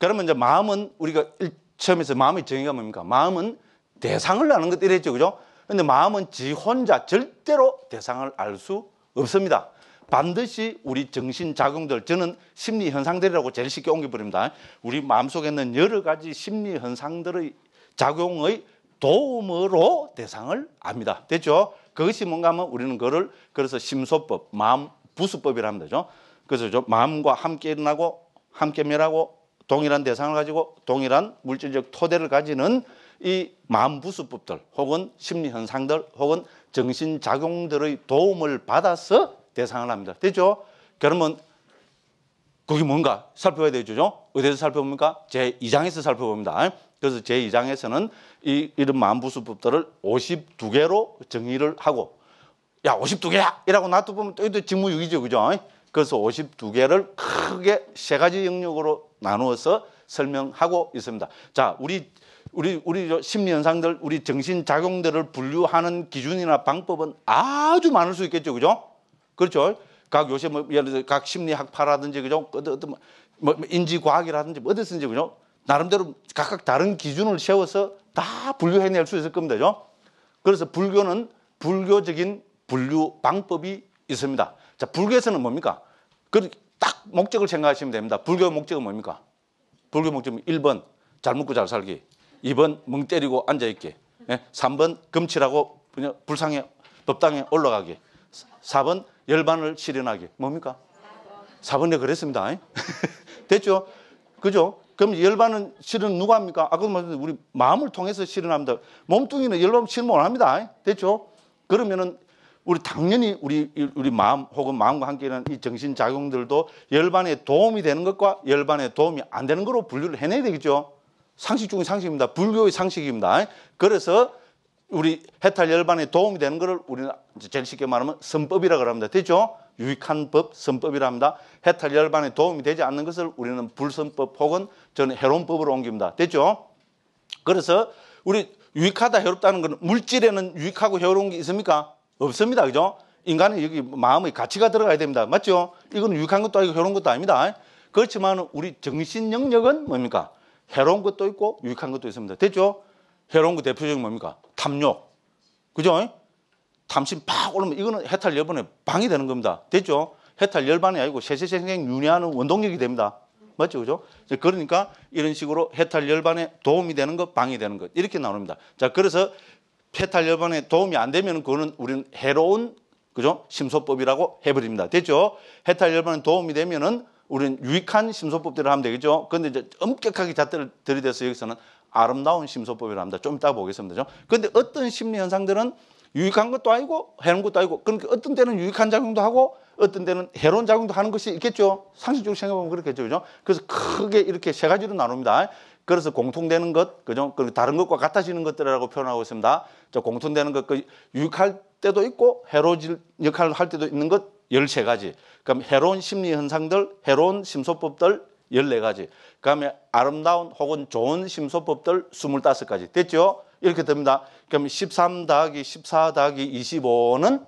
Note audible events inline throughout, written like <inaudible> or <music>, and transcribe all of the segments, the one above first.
그러면 이제 마음은 우리가 처음에서 마음의 정의가 뭡니까? 마음은 대상을 아는 것 이랬죠. 그죠? 근데 마음은 지 혼자 절대로 대상을 알 수 없습니다. 반드시 우리 정신 작용들 저는 심리 현상들이라고 제일 쉽게 옮겨 버립니다. 우리 마음속에 있는 여러 가지 심리 현상들의 작용의 도움으로 대상을 압니다. 됐죠? 그것이 뭔가 하면 우리는 그를 거 그래서 심소법, 마음 부수법이라 하면 되죠. 그래서 마음과 함께 일어나고 함께 멸하고 동일한 대상을 가지고 동일한 물질적 토대를 가지는 이 만부수법들 혹은 심리현상들 혹은 정신작용들의 도움을 받아서 대상을 합니다. 되죠? 그러면 그게 뭔가 살펴봐야 되죠. 어디서 살펴봅니까? 제2장에서 살펴봅니다. 그래서 제2장에서는 이, 이런 만부수법들을 52개로 정의를 하고 야 52개야 이라고 놔두면 또 직무유기죠. 그죠? 그래서 52개를 크게 세 가지 영역으로 나누어서 설명하고 있습니다. 자, 우리 우리 우리 심리 현상들, 우리 정신 작용들을 분류하는 기준이나 방법은 아주 많을 수 있겠죠, 그죠? 그렇죠. 각 요새 뭐 예를 들어 각 심리학파라든지 그죠, 그 어떤 뭐, 뭐, 뭐 인지과학이라든지 뭐 어디서든지 그죠, 나름대로 각각 다른 기준을 세워서 다 분류해낼 수 있을 겁니다, 그죠 그래서 불교는 불교적인 분류 방법이 있습니다. 자, 불교에서는 뭡니까? 그딱 목적을 생각하시면 됩니다. 불교 목적은 뭡니까? 불교 목적은 1번 잘 먹고 잘 살기, 2번 멍 때리고 앉아 있기, 3번 예? 금치라고 불상에 법당에 올라가기, 4번 열반을 실현하기. 뭡니까? 4번에 그랬습니다. 예? <laughs> 됐죠? 그죠? 그럼 열반은 실은 누가 합니까? 아까 말씀 우리 마음을 통해서 실현합니다. 몸뚱이는 열반 실못 은 합니다. 예? 됐죠? 그러면은 우리 당연히 우리 우리 마음 혹은 마음과 함께하는 이 정신 작용들도 열반에 도움이 되는 것과 열반에 도움이 안 되는 거로 분류를 해내야 되겠죠. 상식 중의 상식입니다. 불교의 상식입니다. 그래서 우리 해탈 열반에 도움이 되는 것을 우리는 제일 쉽게 말하면 선법이라 그럽니다. 되죠? 유익한 법, 선법이라 합니다. 해탈 열반에 도움이 되지 않는 것을 우리는 불선법 혹은 저는 해론법으로 옮깁니다. 됐죠? 그래서 우리 유익하다 해롭다는 건 물질에는 유익하고 해로운 게 있습니까? 없습니다. 그죠? 인간은 여기 마음의 가치가 들어가야 됩니다. 맞죠? 이건 유익한 것도 아니고 해로운 것도 아닙니다. 그렇지만 우리 정신 영역은 뭡니까? 해로운 것도 있고 유익한 것도 있습니다. 됐죠? 해로운 거 대표적인 뭡니까? 탐욕. 그죠? 탐심 팍 오르면 이거는 해탈 열반에 방이되는 겁니다. 됐죠? 해탈 열반이 아니고 세세생생 윤회하는 원동력이 됩니다. 맞죠? 그죠? 그러니까 이런 식으로 해탈 열반에 도움이 되는 것, 방이되는것 이렇게 나옵니다. 자, 그래서 폐탈 여방에 도움이 안 되면 그거는 우리는 해로운 그죠? 심소법이라고 해버립니다. 됐죠? 해탈 열반에 도움이 되면은 우리는 유익한 심소법들을 하면 되겠죠? 그런데 이제 엄격하게 잣대를 들이대서 여기서는 아름다운 심소법이라 합니다. 좀 이따 보겠습니다. 그죠? 근데 어떤 심리 현상들은 유익한 것도 아니고 해로운 것도 아니고 그러니까 어떤 때는 유익한 작용도 하고 어떤 때는 해로운 작용도 하는 것이 있겠죠. 상식적으로 생각해보면 그렇겠죠. 그죠? 그래서 크게 이렇게 세 가지로 나눕니다. 그래서 공통되는 것, 그죠? 그리고 다른 것과 같아지는 것들이라고 표현하고 있습니다. 저 공통되는 것, 그 유익할 때도 있고 해로질 역할을 할 때도 있는 것 열세 가지 그럼 해로운 심리 현상들, 해로운 심소법들 열네 가지 그다음에 아름다운 혹은 좋은 심소법들 스물다섯 가지 됐죠? 이렇게 됩니다. 그럼 십삼 더하기 십사 더하기 이십오는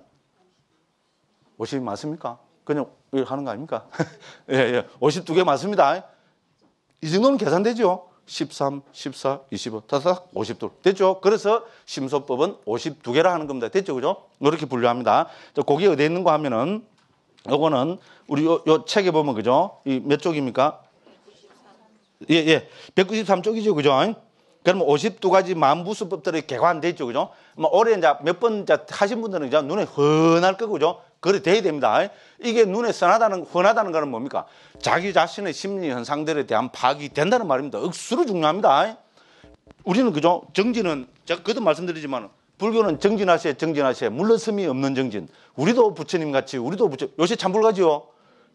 오십이 맞습니까? 그냥 하는 거 아닙니까? <laughs> 예, 예. 오십두 개 맞습니다. 이 정도는 계산되죠? 13, 14, 25, 다닥 50도. 됐죠? 그래서 심소법은 52개라 하는 겁니다. 됐죠? 그죠? 이렇게 분류합니다. 저거기 어디에 있는 거 하면은 요거는 우리 요, 요 책에 보면 그죠? 이 몇 쪽입니까? 예, 예. 193쪽이죠. 그죠? 그러면 52가지 만부수법들이 개관돼 있죠. 그죠? 뭐 올해 이제 몇번 하신 분들은 이제 눈에 흔할 거고, 그죠? 그래 돼야 됩니다. 이게 눈에 선하다는 훤하다는 것은 뭡니까? 자기 자신의 심리 현상들에 대한 파악이 된다는 말입니다. 억수로 중요합니다. 우리는 그죠? 정진은 제가 그도 말씀드리지만 불교는 정진하세 정진하세 물러섬이 없는 정진. 우리도 부처님 같이 우리도 부처 요새 참불가지요.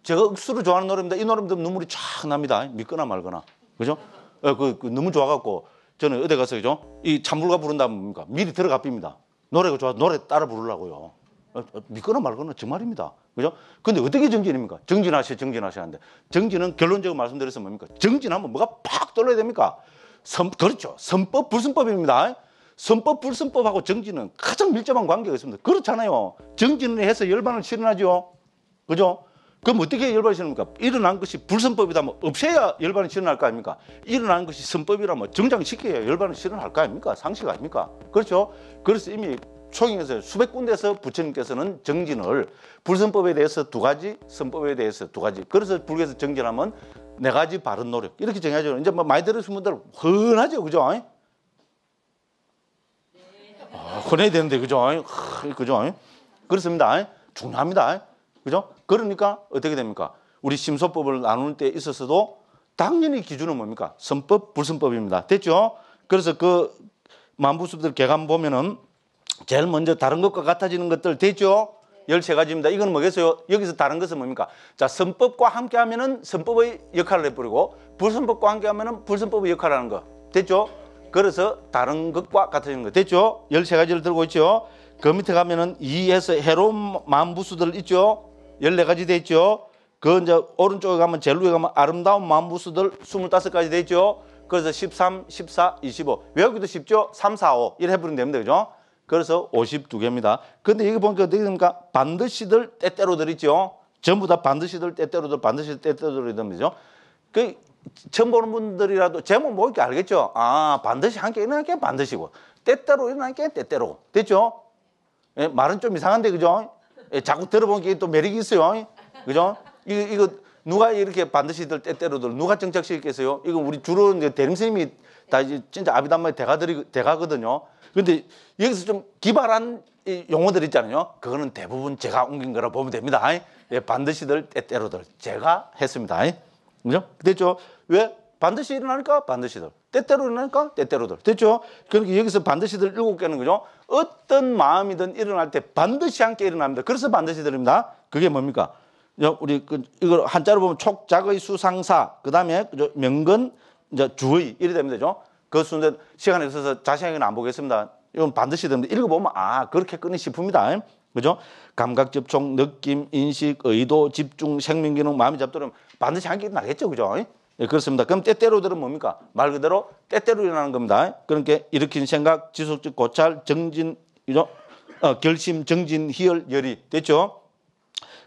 제가 억수로 좋아하는 노래입니다. 이 노래 들으면 눈물이 촥 납니다. 믿거나 말거나. 그죠? 어, 그, 그 너무 좋아갖고 저는 어디 가서 그죠? 이 참불가 부른다면 뭡니까? 미리 들어가 빕니다. 노래가 좋아 노래 따라 부르려고요. 어, 어, 믿거나 말거나 정말입니다. 그죠? 근데 어떻게 정진입니까? 정진하셔, 정진하셔 야 하는데. 정진은 결론적으로 말씀드려서 뭡니까? 정진하면 뭐가 팍 떨어야 됩니까? 선, 그렇죠. 선법, 불선법입니다. 선법, 불선법하고 정진은 가장 밀접한 관계가 있습니다. 그렇잖아요. 정진을 해서 열반을 실현하죠. 그죠? 그럼 어떻게 열반을 실현합니까? 일어난 것이 불선법이다면 뭐 없애야 열반을 실현할 거 아닙니까? 일어난 것이 선법이라면 뭐 정장시켜야 열반을 실현할 거 아닙니까? 상식 아닙니까? 그렇죠? 그래서 이미 초기에서 수백 군데서 부처님께서는 정진을 불선법에 대해서 두 가지, 선법에 대해서 두 가지. 그래서 불교에서 정진하면 네 가지 바른 노력 이렇게 정해져. 이제 뭐 많이 들으신 분들 흔하죠, 그죠? 네. 아, 흔해야 되는데 그죠? 아, 그죠? 아, 그렇습니다. 아, 중요합니다. 그죠? 그러니까 어떻게 됩니까? 우리 심소법을 나눌때 있어서도 당연히 기준은 뭡니까? 선법, 불선법입니다. 됐죠? 그래서 그 만부수들 개관 보면은 제일 먼저 다른 것과 같아지는 것들 되죠? 열세 가지입니다 이건 뭐겠어요? 여기서 다른 것은 뭡니까? 자, 선법과 함께 하면은 선법의 역할을 해버리고 불선법과 함께 하면은 불선법의 역할을 하는 거. 됐죠? 그래서 다른 것과 같아지는 거. 됐죠? 열세 가지를 들고 있죠? 그 밑에 가면은 이에서 해로운 만부수들 있죠? 열네 가지 됐죠그 이제 오른쪽에 가면 제일 위에 가면 아름다운 만부수들 스물다섯 가지 됐죠 그래서 십삼, 십사, 이십오 외우기도 쉽죠? 삼, 사, 오이렇게 해버리면 됩니다. 그죠? 그래서 52개입니다. 근데 이거 보니까 어떻게 됩니까? 반드시들 때때로 들이죠. 전부 다 반드시들 때때로들 반드시 때때로 들이죠. 그 처음 보는 분들이라도 제목 보니게 뭐 알겠죠. 아 반드시 함께 일어날 게 반드시고 때때로 일어날 게 때때로 됐죠. 예, 말은 좀 이상한데 그죠? 예, 자꾸 들어본게 또 매력이 있어요. 그죠? 이거 이거 누가 이렇게 반드시들 때때로들 누가 정착시키겠어요? 이건 우리 주로 이제 대림님이다 이제 진짜 아비담마의 대가들이 대가거든요. 근데 여기서 좀 기발한 이 용어들 있잖아요. 그거는 대부분 제가 옮긴 거라 보면 됩니다. 예, 반드시들 때때로들 제가 했습니다. 그죠? 됐죠? 왜 반드시 일어나니까 반드시들 때때로 일어나니까 때때로들 됐죠? 그러니까 여기서 반드시들 일곱 개는 그죠? 어떤 마음이든 일어날 때 반드시 함께 일어납니다. 그래서 반드시들입니다. 그게 뭡니까? 우리 그 이걸 한자로 보면 촉작의 수상사 그다음에 명근 이제 주의 이래 되면 되죠. 그 순대 시간에 있어서 자세하게는 안 보겠습니다. 이건 반드시 됩니다. 읽어보면 아 그렇게 끊이 싶습니다. 그죠? 감각, 접촉, 느낌, 인식, 의도, 집중, 생명 기능, 마음이 잡도록 반드시 한게 나겠죠, 그죠? 예, 그렇습니다. 그럼 때때로들은 뭡니까? 말 그대로 때때로 일어나는 겁니다. 그러니까 일으킨 생각, 지속적 고찰, 정진, 이죠? 어, 결심, 정진, 희열, 열이 됐죠?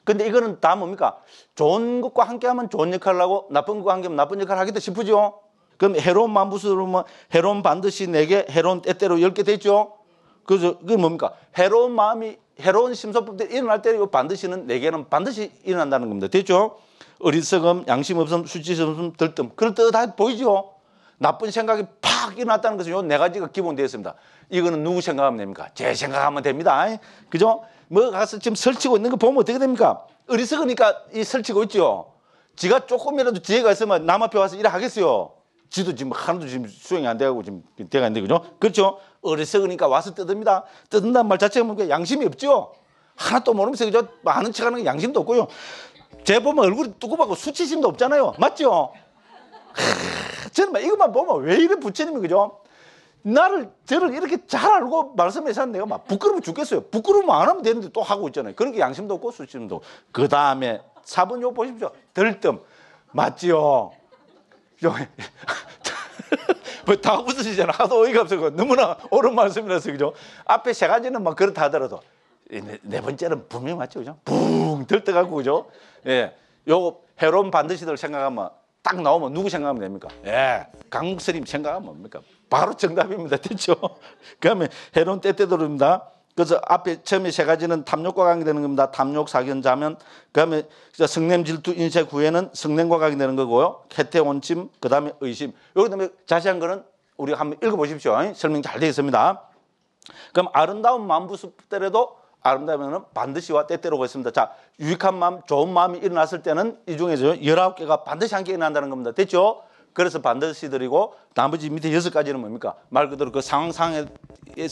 근데 이거는 다 뭡니까? 좋은 것과 함께하면 좋은 역할을 하고 나쁜 것과 함께하면 나쁜 역할을 하겠다 싶으죠. 그럼 해로운 만부스러면 뭐 해로운 반드시 내게 해로운 때때로 열게되죠그죠 그게 뭡니까? 해로운 마음이 해로운심사법들 일어날 때 이거 반드시는 내게는 반드시 일어난다는 겁니다. 됐죠? 어리석음, 양심 없음, 수치 없음, 들뜸 그럴듯다 보이죠? 나쁜 생각이 팍 일어났다는 것은 요네 가지가 기본되어 있습니다. 이거는 누구 생각하면 됩니까? 제 생각하면 됩니다. 그죠? 뭐가서 지금 설치고 있는 거 보면 어떻게 됩니까? 어리석으니까 이 설치고 있죠. 지가 조금이라도 지혜가 있으면 남 앞에 와서 일하겠어요. 지도 지금 하나도 지금 수행이 안 돼가고 지금 돼가 안되데 그죠? 그렇죠? 어리석으니까 와서 뜯습니다. 뜯는다는 말 자체가 뭔가 뭐 양심이 없죠. 하나도 모르면서 그죠? 아는 척하는 게 양심도 없고요. 제 보면 얼굴이 뚜껑하고 수치심도 없잖아요. 맞죠? 하, 저는 막 이것만 보면 왜 이래 부처님이 그죠? 나를 저를 이렇게 잘 알고 말씀해서 내가 막 부끄러워 죽겠어요. 부끄러우면 안 하면 되는데 또 하고 있잖아요. 그런게 양심도 없고 수심도. 그 다음에 4번 요 보십시오. 들뜸 맞지요. <laughs> 뭐다 웃으시잖아. 하도 어이가 없어서 너무나 옳은 말씀이라서 그죠. 앞에 세 가지는 막 그렇다 하더라도 네, 네 번째는 분명 히 맞죠, 그죠? 붕 들떠가고 그죠. 예, 요거 해로운 반드시들 생각하면 딱 나오면 누구 생각하면 됩니까? 예, 강국스님 생각하면 뭡니까? 바로 정답입니다. <laughs> 됐죠? 그다음에 해론 때때도입니다. 그래서 앞에 처음에 세 가지는 탐욕과 관계되는 겁니다. 탐욕, 사견, 자면. 그다음에 성냄, 질투, 인쇄구에는 성냄과 관계되는 거고요. 해태, 온침 그다음에 의심. 여기 다음에 자세한 거는 우리 한번 읽어보십시오. 설명 잘 되어 있습니다. 그럼 아름다운 마음 부습 때라도 아름다우면 반드시와 때때로가 있습니다. 자, 유익한 마음, 좋은 마음이 일어났을 때는 이 중에서 열아홉 개가 반드시 함께 일어난다는 겁니다. 됐죠? 그래서 반드시 드리고 나머지 밑에 여섯 가지는 뭡니까? 말 그대로 그 상황 상황에서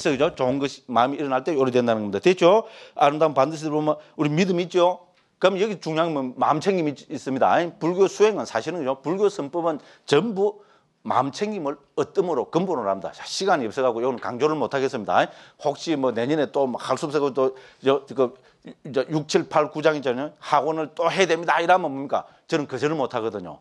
그죠? 좋은 것이 마음이 일어날 때 요리 된다는 겁니다. 됐죠? 아름다운 반드시 들어보면 우리 믿음 있죠? 그럼 여기 중요한 건 마음 챙김이 있습니다. 아니, 불교 수행은 사실은 요 불교 선법은 전부 마음 챙김을 어뜸으로 근본으로 합니다. 자, 시간이 없어가고 이건 강조를 못 하겠습니다. 혹시 뭐 내년에 또 할수 뭐 없어서 또저그 저, 그, 육, 칠, 팔, 구장이잖아요 학원을 또 해야 됩니다. 이러면 뭡니까? 저는 거절을 못 하거든요.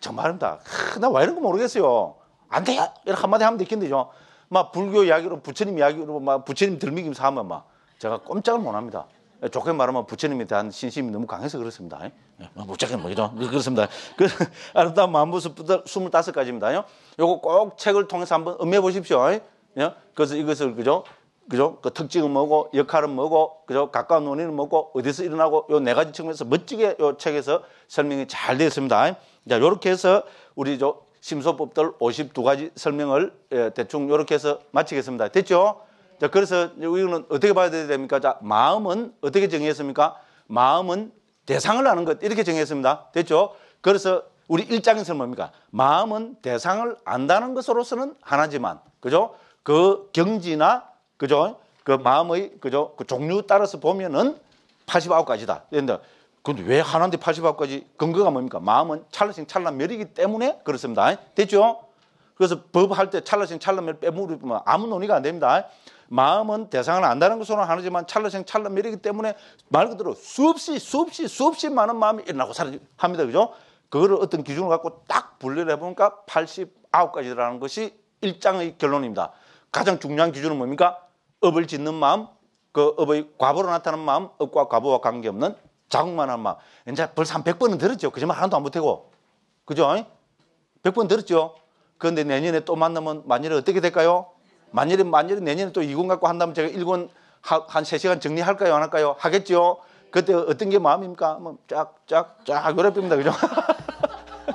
정말입니다. 나왜 이런 거 모르겠어요. 안 돼요. 이렇게 한마디 하면 되겠는데죠. 막 불교 이야기로 부처님 이야기로 막 부처님 들미김 사면 막 제가 꼼짝을 못 합니다. 예, 좋게 말하면 부처님에 대한 신심이 너무 강해서 그렇습니다. 예, 예, 뭐 못자게 뭐죠? 그, 그렇습니다. 그 <laughs> 아름다운 만부서부터 25가지입니다요. 요거 꼭 책을 통해서 한번 음해 보십시오. 그래서 이것을 그죠? 그죠? 그 특징은 뭐고 역할은 뭐고 그죠? 가까운 원인은 뭐고 어디서 일어나고 요 네 가지 측면에서 멋지게 요 책에서 설명이 잘 되어 있습니다. 자, 요렇게 해서 우리 저 심소법들 52가지 설명을 예, 대충 요렇게 해서 마치겠습니다. 됐죠? 자, 그래서 이거는 어떻게 봐야 됩니까? 자, 마음은 어떻게 정의했습니까? 마음은 대상을 아는 것 이렇게 정의했습니다. 됐죠? 그래서 우리 일장에서 뭡니까? 마음은 대상을 안다는 것으로서는 하나지만, 그죠? 그 경지나, 그죠? 그 마음의, 그죠? 그 종류 따라서 보면은 89가지다. 그런데 근데 왜 하나인데 80화까지 근거가 뭡니까? 마음은 찰나씩 찰나멸이기 때문에 그렇습니다. 됐죠? 그래서 법할 때 찰나씩 찰나멸 빼먹으면 아무 논의가 안 됩니다. 마음은 대상을 안다는 것으로 하지만 찰나생 찰나멸이기 때문에 말 그대로 수없이 수없이 수없이 많은 마음이 일어나고 사라집니다. 그죠? 그거를 어떤 기준을 갖고 딱 분류를 해보니까 89가지라는 것이 일장의 결론입니다. 가장 중요한 기준은 뭡니까? 업을 짓는 마음, 그 업의 과보로 나타나는 마음, 업과 과보와 관계없는 자국만 하면 막 이제 벌써 한 100번은 들었죠. 그짓말 하나도 안 못하고. 그죠? 100번 들었죠. 그런데 내년에 또 만나면 만일에 어떻게 될까요? 만일에 만일에 내년에 또이군 갖고 한다면 제가 일군한 3시간 정리할까요? 안 할까요? 하겠죠. 그때 어떤 게 마음입니까? 뭐 쫙쫙쫙 요래입니다 그죠?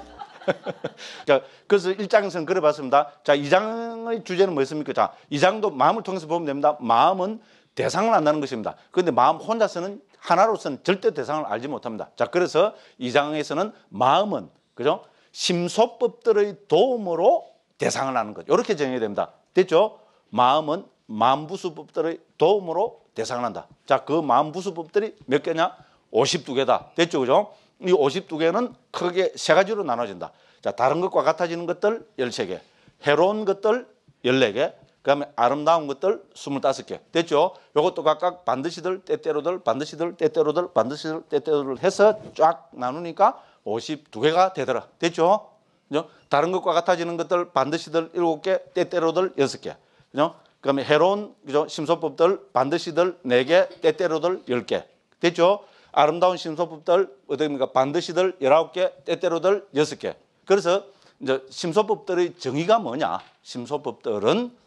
<laughs> 자, 그래서 1장에서는 그래 봤습니다. 자, 2장의 주제는 뭐였습니까? 자, 2장도 마음을 통해서 보면 됩니다. 마음은 대상을 안다는 것입니다. 그런데 마음 혼자서는 하나로서는 절대 대상을 알지 못합니다. 자, 그래서 이 장에서는 마음은 그죠? 심소법들의 도움으로 대상을 하는 것. 이렇게 정해야 됩니다. 됐죠? 마음은 만부수법들의 도움으로 대상을 한다. 자, 그 만부수법들이 몇 개냐? 52개다. 됐죠? 그죠? 이 52개는 크게 세 가지로 나눠진다. 자, 다른 것과 같아지는 것들 13개, 해로운 것들 14개, 그다음에 아름다운 것들 25개 됐죠? 요것도 각각 반드시들 때때로들 반드시들 때때로들 반드시들 때때로들 해서 쫙 나누니까 52개가 되더라. 됐죠? 그죠? 다른 것과 같아지는 것들 반드시들 7개 때때로들 6개. 그죠? 그다음에 해로 그죠? 심소법들 반드시들 4개 때때로들 10개. 됐죠? 아름다운 심소법들 어떻게니까 반드시들 19개 때때로들 6개. 그래서 이제 심소법들의 정의가 뭐냐? 심소법들은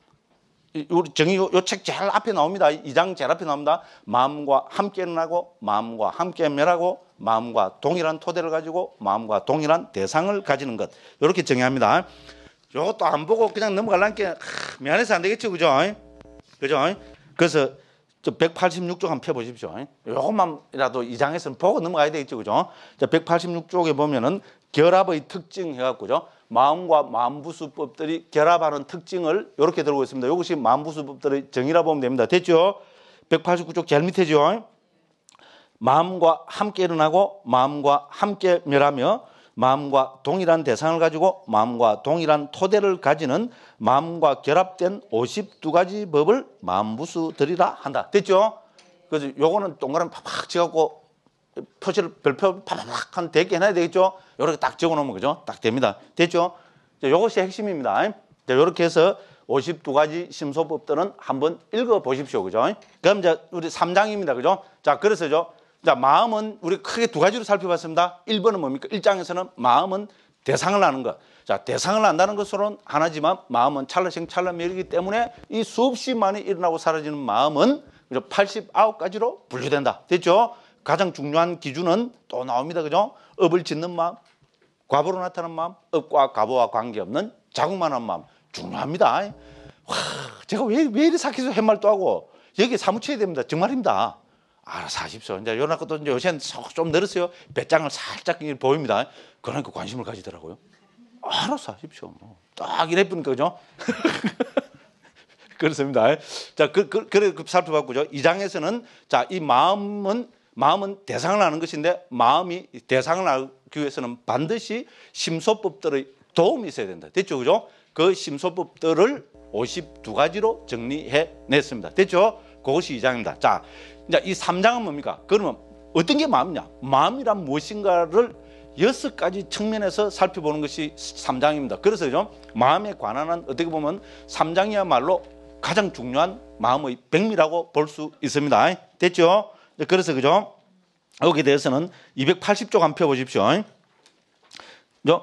우리 정의 요 책 제일 앞에 나옵니다. 이 장 제일 앞에 나옵니다. 마음과 함께 일어나고 마음과 함께 멸하고 마음과 동일한 토대를 가지고 마음과 동일한 대상을 가지는 것. 이렇게 정의합니다. 요것도 안 보고 그냥 넘어갈란게 미안해서 안 되겠죠. 그죠? 그죠? 그래서 186쪽 한번 펴보십시오. 요것만이라도 이 장에서는 보고 넘어가야 되겠죠. 그죠? 186쪽에 보면은 결합의 특징 해갖고죠. 마음과 만부수법들이 결합하는 특징을 이렇게 들고 있습니다. 이것이 만부수법들의 정의라 보면 됩니다. 됐죠? 189쪽 제일 밑에죠. 마음과 함께 일어나고 마음과 함께 멸하며 마음과 동일한 대상을 가지고 마음과 동일한 토대를 가지는 마음과 결합된 52가지 법을 만부수들이라 한다. 됐죠? 그래서 요거는 동그라미 팍팍 지갖고 표시를 별표 파바박 한 대개 해놔야 되겠죠? 이렇게딱 적어 놓으면 그죠? 딱 됩니다. 됐죠? 자, 요것이 핵심입니다. 자, 요렇게 해서 52가지 심소법들은 한번 읽어 보십시오. 그죠? 그럼 이제 우리 3장입니다. 그죠? 자, 그래서죠. 자, 마음은 우리 크게 두 가지로 살펴봤습니다. 1번은 뭡니까? 1장에서는 마음은 대상을 아는 것. 자, 대상을 안다는 것으로는 하나지만 마음은 찰나생 찰나멸이기 때문에 이 수없이 많이 일어나고 사라지는 마음은 89가지로 분류된다. 됐죠? 가장 중요한 기준은 또 나옵니다. 그죠? 업을 짓는 마음, 과보로 나타난 마음, 업과 과보와 관계없는 자국만한 마음 중요합니다. 와, 제가 왜, 왜 이리 사키서 햇말도 하고 여기 사무쳐야 됩니다. 정말입니다. 알아서 하십시오. 이제 요나 것도 이제 요새는 좀 늘었어요. 배짱을 살짝 보입니다. 그러니까 관심을 가지더라고요. 알아서 하십시오. 뭐. 딱 이래 뿐 거죠. 그렇습니다. 자, 그, 그, 그래 그 살펴봤고요. 이장에서는 자, 이 마음은 마음은 대상을 아는 것인데 마음이 대상을 알기 위해서는 반드시 심소법들의 도움이 있어야 된다. 됐죠? 그죠? 그 심소법들을 52가지로 정리해 냈습니다. 됐죠? 그것이 2장입니다. 자, 이제 이 3장은 뭡니까? 그러면 어떤 게 마음이냐? 마음이란 무엇인가를 여섯 가지 측면에서 살펴보는 것이 3장입니다. 그래서 좀 마음에 관한 한 어떻게 보면 3장이야말로 가장 중요한 마음의 백미라고 볼 수 있습니다. 됐죠? 네, 그래서 그죠? 여기 대해서는 280쪽 한번 펴보십시오.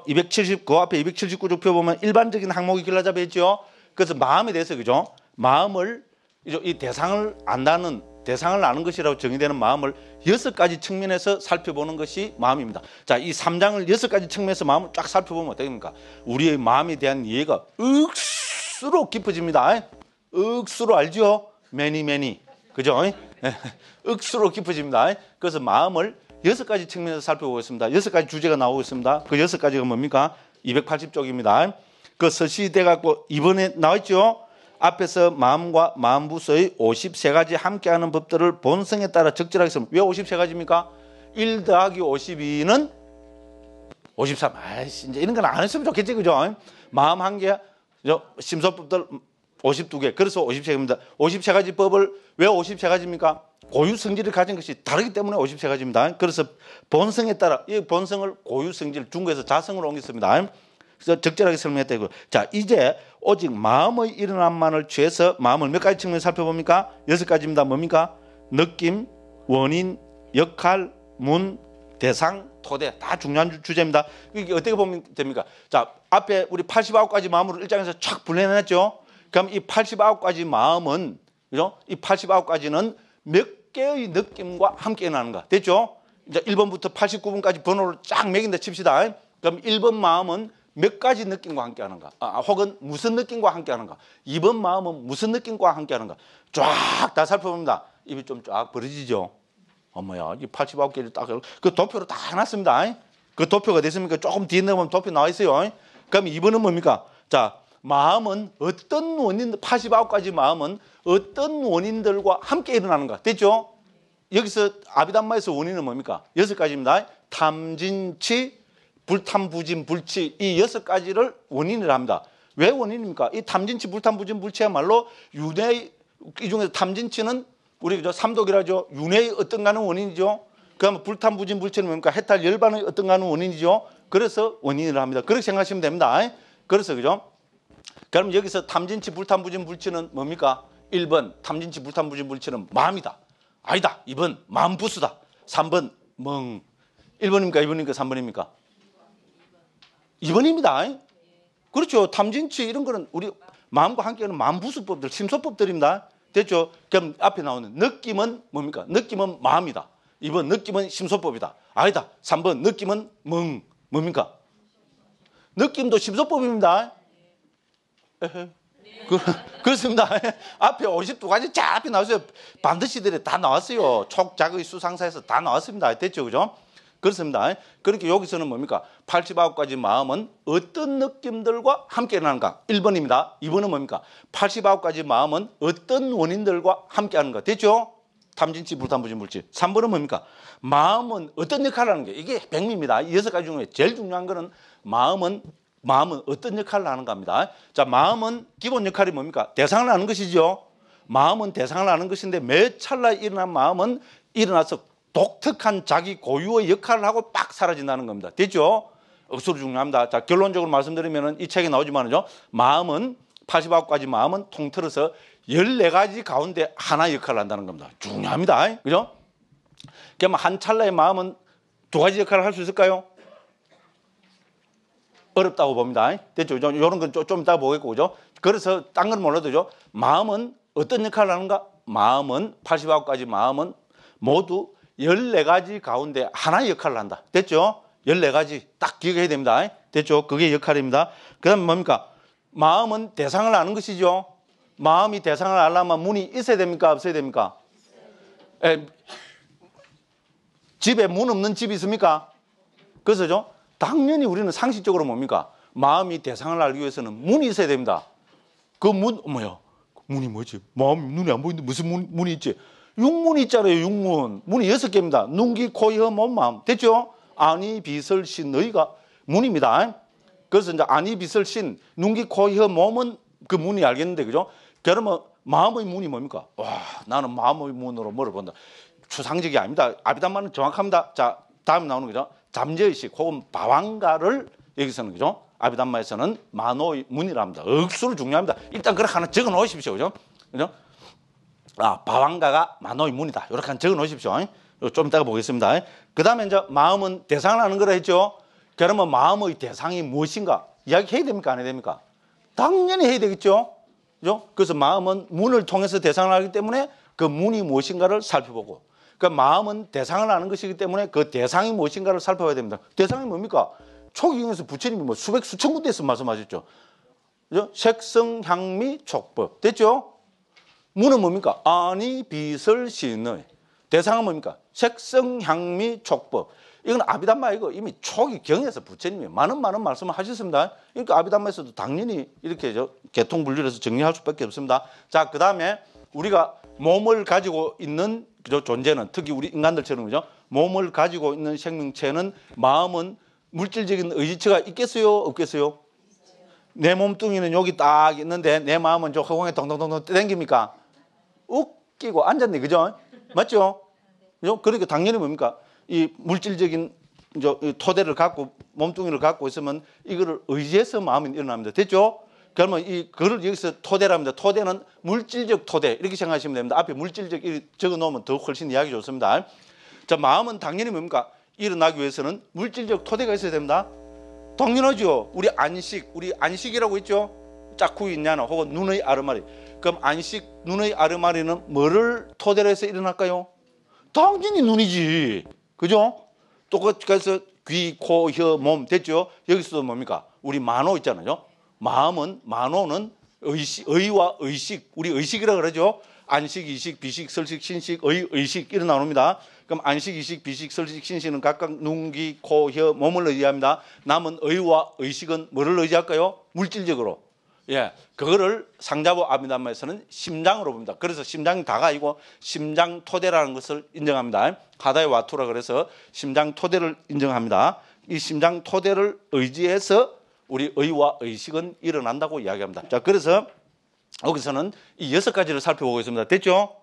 279 그 앞에 279쪽 표보면 일반적인 항목이 길라잡혀 있죠. 그래서 마음에 대해서 그죠? 마음을 이 대상을 안다는 대상을 아는 것이라고 정의되는 마음을 여섯 가지 측면에서 살펴보는 것이 마음입니다. 자, 이 3장을 여섯 가지 측면에서 마음을 쫙 살펴보면 어떻게 됩니까? 우리의 마음에 대한 이해가 억수로 깊어집니다. 억수로 알죠? 매니 매니. 그죠? <laughs> 억수로 깊어집니다. 그래서 마음을 여섯 가지 측면에서 살펴보겠습니다. 여섯 가지 주제가 나오고 있습니다. 그 여섯 가지가 뭡니까? 280쪽입니다. 그 서시돼 갖고 이번에 나왔죠. 앞에서 마음과 마음부서의 53가지 함께하는 법들을 본성에 따라 적절하게 쓰면 왜 53가지입니까? 1 더하기 52는 53. 아이씨, 이제 이런 건 안 했으면 좋겠지, 그죠? 마음 한 개, 심소법들 52개. 그래서 53개입니다. 53가지 법을 왜 53가지입니까? 고유 성질을 가진 것이 다르기 때문에 53가지입니다. 그래서 본성에 따라 이 본성을 고유 성질 중국에서 자성으로 옮겼습니다. 그래서 적절하게 설명했다고. 자, 이제 오직 마음의 일어남만을 취해서 마음을 몇 가지 측면에 살펴봅니까? 여섯 가지입니다. 뭡니까? 느낌, 원인, 역할, 문, 대상, 토대 다 중요한 주제입니다. 이게 어떻게 보면 됩니까? 자, 앞에 우리 89가지 마음으로 일장에서 촥 분해해놨죠. 그럼 이 89가지 마음은 그죠? 이 89가지는 몇 개의 느낌과 함께 나는가. 됐죠? 이제 1번부터 89번까지 번호를 쫙 매긴다 칩시다. 그럼 1번 마음은 몇 가지 느낌과 함께 하는가? 아, 혹은 무슨 느낌과 함께 하는가? 2번 마음은 무슨 느낌과 함께 하는가? 쫙 다 살펴봅니다. 입이 좀 쫙 벌어지죠? 어머야, 이 89개를 딱, 그 도표로 다 해놨습니다. 그 도표가 됐습니까? 조금 뒤에 넘으면 도표 나와 있어요. 그럼 2번은 뭡니까? 자, 마음은 어떤 원인, 89가지 마음은 어떤 원인들과 함께 일어나는 가 됐죠? 여기서 아비담마에서 원인은 뭡니까? 여섯 가지입니다. 탐진치, 불탐부진, 불치 이 여섯 가지를 원인이라 합니다. 왜 원인입니까? 이 탐진치, 불탐부진, 불치야말로 윤회의 이 중에서 탐진치는 우리 저 삼독이라죠. 윤회의 어떤 가는 원인이죠. 그다음에 불탐부진, 불치는 뭡니까? 해탈 열반의 어떤 가는 원인이죠. 그래서 원인이라 합니다. 그렇게 생각하시면 됩니다. 그래서 그죠? 그럼 여기서 탐진치 불탄부진 불치는 뭡니까? 1번 탐진치 불탄부진 불치는 마음이다. 아니다. 2번 마음부수다. 3번 멍. 1번입니까? 2번입니까? 3번입니까? 2번입니다. 그렇죠. 탐진치 이런 거는 우리 마음과 함께하는 마음부수법들, 심소법들입니다. 됐죠? 그럼 앞에 나오는 느낌은 뭡니까? 느낌은 마음이다. 2번 느낌은 심소법이다. 아니다. 3번 느낌은 멍. 뭡니까? 느낌도 심소법입니다. 그, 그렇습니다. <laughs> 앞에 52가지 잘 앞에 나왔어요. 반드시들이 다 나왔어요. 촉작의 수상사에서 다 나왔습니다. 됐죠? 그죠? 그렇습니다. 그렇게 여기서는 뭡니까? 89가지 마음은 어떤 느낌들과 함께 일어나는가? 1번입니다. 2번은 뭡니까? 89가지 마음은 어떤 원인들과 함께 하는가? 됐죠? 탐진치, 불탐부진, 물질. 3번은 뭡니까? 마음은 어떤 역할을 하는 게 이게 백미입니다. 여섯 가지 중에 제일 중요한 거는 마음은 마음은 어떤 역할을 하는가 합니다. 자, 마음은 기본 역할이 뭡니까? 대상을 하는 것이죠. 마음은 대상을 하는 것인데 매 찰나 에 일어난 마음은 일어나서 독특한 자기 고유의 역할을 하고 빡 사라진다는 겁니다. 됐죠? 억수로 어, 중요합니다. 자, 결론적으로 말씀드리면 이 책에 나오지만요. 은 마음은 89가지 마음은 통틀어서 14가지 가운데 하나 역할을 한다는 겁니다. 중요합니다. 그죠? 그러면 한 찰나의 마음은 두 가지 역할을 할 수 있을까요? 어렵다고 봅니다. 됐죠? 요런 건 좀 이따 보겠고, 그죠? 그래서 딴 건 몰라도죠. 마음은 어떤 역할을 하는가? 마음은 89가지 마음은 모두 14가지 가운데 하나의 역할을 한다. 됐죠? 14가지 딱 기억해야 됩니다. 됐죠? 그게 역할입니다. 그다음 뭡니까? 마음은 대상을 아는 것이죠. 마음이 대상을 알려면 문이 있어야 됩니까? 없어야 됩니까? 에, 집에 문 없는 집이 있습니까? 그래서죠. 당연히 우리는 상식적으로 뭡니까? 마음이 대상을 알기 위해서는 문이 있어야 됩니다. 그 문, 뭐야? 그 문이 뭐지? 마음 눈이 안 보이는데 무슨 문, 문이 있지? 육문이 있잖아요, 육문. 문이 여섯 개입니다. 눈기, 코, 혀, 몸, 마음. 됐죠? 아니, 비설, 신, 너희가 문입니다. 그래서 이제 아니, 비설, 신, 눈기, 코, 혀, 몸은 그 문이 알겠는데, 그죠? 그러면 마음의 문이 뭡니까? 와, 나는 마음의 문으로 뭐를 본다. 추상적이 아닙니다. 아비담만은 정확합니다. 자, 다음 나오는 거죠. 잠재의식 혹은 바왕가를 여기서는 그죠? 아비담마에서는 만호의 문이랍니다. 억수로 중요합니다. 일단 그렇게 하나 적어 놓으십시오. 그죠? 그죠? 아, 바왕가가 만호의 문이다. 이렇게 한 적어 놓으십시오. 좀 이따가 보겠습니다. 그 다음에 이제 마음은 대상을하는 거라 했죠? 그러면 마음의 대상이 무엇인가? 이야기 해야 됩니까? 안 해야 됩니까? 당연히 해야 되겠죠? 그죠? 그래서 마음은 문을 통해서 대상을 하기 때문에 그 문이 무엇인가를 살펴보고 그러니까 마음은 대상을 아는 것이기 때문에 그 대상이 무엇인가를 살펴봐야 됩니다. 대상이 뭡니까? 초기경에서 부처님이 뭐 수백 수천 군데에서 말씀하셨죠. 그죠? 색성 향미 촉법 됐죠? 문은 뭡니까? 아니 비을 신의 대상은 뭡니까? 색성 향미 촉법 이건 아비담마이거 이미 초기 경에서 부처님이 많은 많은 말씀을 하셨습니다. 그러니까 아비담마에서도 당연히 이렇게 저 개통 분류해서 정리할 수밖에 없습니다. 자, 그 다음에 우리가 몸을 가지고 있는 존재는 특히 우리 인간들처럼 그죠? 몸을 가지고 있는 생명체는 마음은 물질적인 의지체가 있겠어요? 없겠어요? 내 몸뚱이는 여기 딱 있는데 내 마음은 저 허공에 덩덩덩덩 땡깁니까? 웃기고 앉았네. 그죠? 맞죠? 그죠? 그러니까 당연히 뭡니까? 이 물질적인 저 토대를 갖고 몸뚱이를 갖고 있으면 이거를 의지해서 마음이 일어납니다. 됐죠? 그러면 이 글을 여기서 토대랍니다 토대는 물질적 토대 이렇게 생각하시면 됩니다. 앞에 물질적 적어 놓으면 더 훨씬 이야기 좋습니다. 자, 마음은 당연히 뭡니까? 일어나기 위해서는 물질적 토대가 있어야 됩니다. 당연하죠. 우리 안식, 우리 안식이라고 있죠. 짝꿍 있냐는 혹은 눈의 아르마리. 그럼 안식, 눈의 아르마리는 뭐를 토대로 해서 일어날까요? 당연히 눈이지. 그죠? 똑같이 해서 귀, 코, 혀, 몸 됐죠? 여기서도 뭡니까? 우리 만호 있잖아요. 마음은 만호는 의식, 의와 의식, 우리 의식이라 그러죠. 안식, 이식, 비식, 설식, 신식, 의, 의식 이런 나옵니다. 그럼 안식, 이식, 비식, 설식, 신식은 각각 눈, 기 코, 혀, 몸을 의지합니다. 남은 의와 의식은 뭐를 의지할까요? 물질적으로. 예, 그거를 상자부 아미담마에서는 심장으로 봅니다. 그래서 심장이 다가 이고 심장 토대라는 것을 인정합니다. 가다의 와투라 그래서 심장 토대를 인정합니다. 이 심장 토대를 의지해서 우리 의와 의식은 일어난다고 이야기합니다. 자, 그래서 여기서는 이 여섯 가지를 살펴보고 있습니다. 됐죠?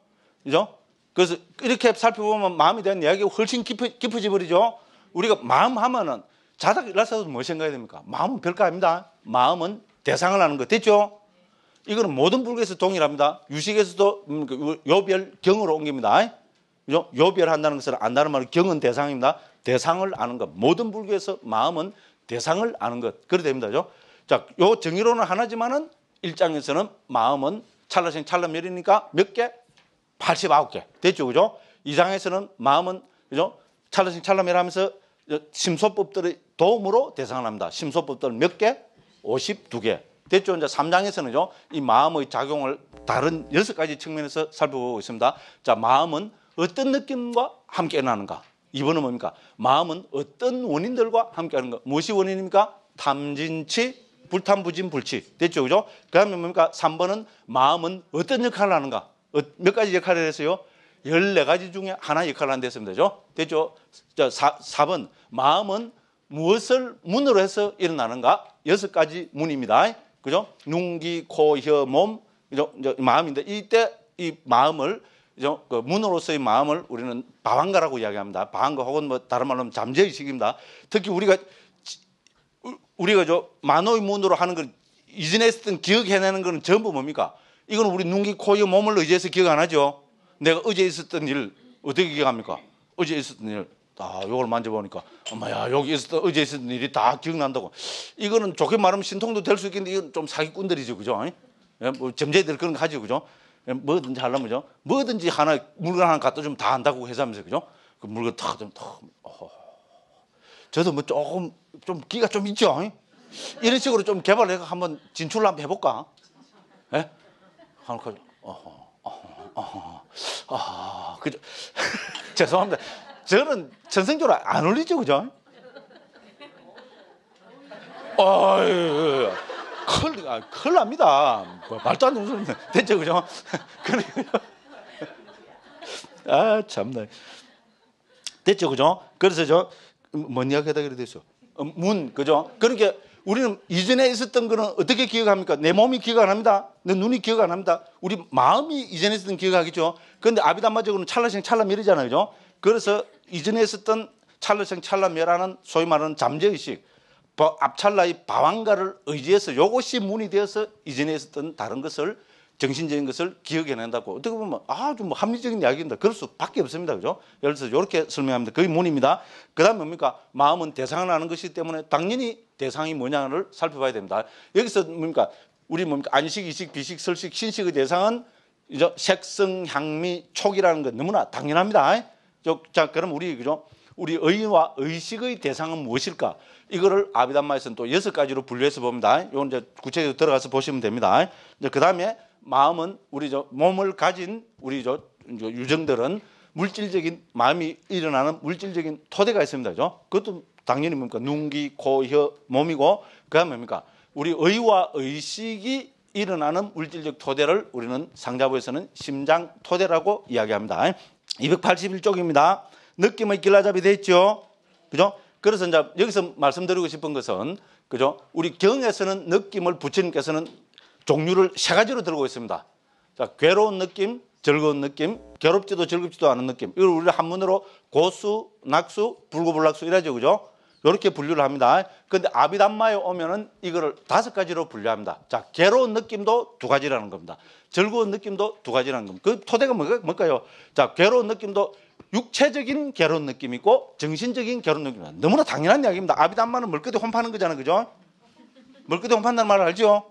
그죠? 그래서 이렇게 살펴보면 마음에 대한 이야기가 훨씬 깊어, 깊어지 버리죠? 우리가 마음 하면은 자다 일어나서도 뭐 생각해야 됩니까? 마음은 별거 아닙니다. 마음은 대상을 하는 거. 됐죠? 이거는 모든 불교에서 동일합니다. 유식에서도 음, 그 요별 경으로 옮깁니다. 요별한다는 것을 안다는 말은 경은 대상입니다. 대상을 아는 것. 모든 불교에서 마음은 대상을 아는 것. 그래 됩니다. 그죠? 자, 요 정의로는 하나지만은 일장에서는 마음은 찰나생 찰나멸이니까 몇 개? 89개. 됐죠? 그죠? 이장에서는 마음은 그죠? 찰나생 찰나멸 하면서 심소법들의 도움으로 대상을 합니다. 심소법들 몇 개? 52개. 대죠 이제 3장에서는요. 이 마음의 작용을 다른 여섯 가지 측면에서 살펴보고 있습니다. 자, 마음은 어떤 느낌과 함께 나는가 2번은 뭡니까? 마음은 어떤 원인들과 함께하는 것. 무엇이 원인입니까? 탐진치, 불탐부진, 불치. 됐죠? 그죠? 그 다음에 뭡니까? 3번은 마음은 어떤 역할을 하는가? 어, 몇 가지 역할을 했어요? 14가지 중에 하나 역할을 한다 했으면 되죠? 됐죠? 자, 4, 4번. 마음은 무엇을 문으로 해서 일어나는가? 여섯 가지 문입니다. 그죠? 눈, 귀, 코, 혀, 몸, 그죠? 마음인데 이때 이 마음을 그 문으로서의 마음을 우리는 바완가라고 이야기합니다. 바완가 혹은 뭐 다른 말로 하면 잠재의식입니다. 특히 우리가 우리가 저 만호의 문으로 하는 걸 이전에 했던 기억해내는 거는 전부 뭡니까? 이건 우리 눈기 코의 몸을 의지해서 기억 안 하죠. 내가 어제 있었던 일 어떻게 기억합니까? 어제 있었던 일. 아, 요걸 만져보니까 엄마야 여기 있었던 어제 있었던 일이 다 기억난다고. 이거는 좋게 말하면 신통도 될 수 있겠는데 이건 좀 사기꾼들이죠, 그죠? 예, 뭐 점재들 그런 거 하죠, 그죠? 예, 뭐든지 하려면 그죠? 뭐든지 하나 물건 하나 갖다 주면 다 한다고 회사면서 하 그죠? 그 물건 다좀 어. 저도 뭐 조금 좀 기가 좀 있죠. 이? 런 식으로 좀개발해 한번 진출을 한번 해볼까? 예? 하니까 어허 어허 어허 아 그죠? <laughs> 죄송합니다. 저는 전생적으로 안 올리죠, 그죠? 아유. 큰일, 아, 큰일 납니다. 뭐, 말도 안 되는 소리인데. 됐죠, 그죠? <laughs> 아, 참나. 됐죠, 그죠? 그래서 저, 뭔 이야기 하다 그래 됐어? 음, 문, 그죠? 그러니까 우리는 이전에 있었던 거는 어떻게 기억합니까? 내 몸이 기억 안 합니다. 내 눈이 기억 안 합니다. 우리 마음이 이전에 있었던 기억하겠죠? 그런데 아비담마적으로는 찰나생 찰나멸이잖아요, 그죠? 그래서 이전에 있었던 찰나생 찰나멸하는 소위 말하는 잠재의식. 압찰라의 바왕가를 의지해서 이것이 문이 되어서 이전에 있었던 다른 것을 정신적인 것을 기억해낸다고 어떻게 보면 아주 뭐 합리적인 이야기입니다. 그럴 수밖에 없습니다. 그죠? 예를 들어서 이렇게 설명합니다. 그게 문입니다. 그 다음에 뭡니까? 마음은 대상을 아는 것이기 때문에 당연히 대상이 뭐냐를 살펴봐야 됩니다. 여기서 뭡니까? 우리 뭡니까? 안식, 이식, 비식, 설식, 신식의 대상은 이제 색성, 향미, 촉이라는 건 너무나 당연합니다. 자, 그럼 우리 그죠? 우리 의와 의식의 대상은 무엇일까? 이거를 아비담마에서는 또 여섯 가지로 분류해서 봅니다. 요건 이제 구체적으로 들어가서 보시면 됩니다. 이제 그 다음에 마음은 우리 저 몸을 가진 우리 저 유정들은 물질적인 마음이 일어나는 물질적인 토대가 있습니다. 그죠? 그것도 당연히 뭡니까? 눈기, 코, 혀, 몸이고 그다음 뭡니까? 우리 의와 의식이 일어나는 물질적 토대를 우리는 상자부에서는 심장 토대라고 이야기합니다. 281쪽입니다. 느낌의 길라잡이 됐죠? 그죠? 그래서 이제 여기서 말씀드리고 싶은 것은 그죠? 우리 경에서는 느낌을 부처님께서는 종류를 세 가지로 들고 있습니다. 자, 괴로운 느낌, 즐거운 느낌, 괴롭지도 즐겁지도 않은 느낌. 이걸 우리 한문으로 고수, 낙수, 불구불락수 이래죠. 그죠? 이렇게 분류를 합니다. 근데 아비담마에 오면은 이거를 다섯 가지로 분류합니다. 자, 괴로운 느낌도 두 가지라는 겁니다. 즐거운 느낌도 두 가지라는 겁니다. 그 토대가 뭘까요? 자, 괴로운 느낌도 육체적인 결혼 느낌 있고 정신적인 결혼 느낌 이고 너무나 당연한 이야기입니다. 아비담마는 물끝에 혼 파는 거잖아요. 그죠? 물끝에 혼 판다는 말을 알죠?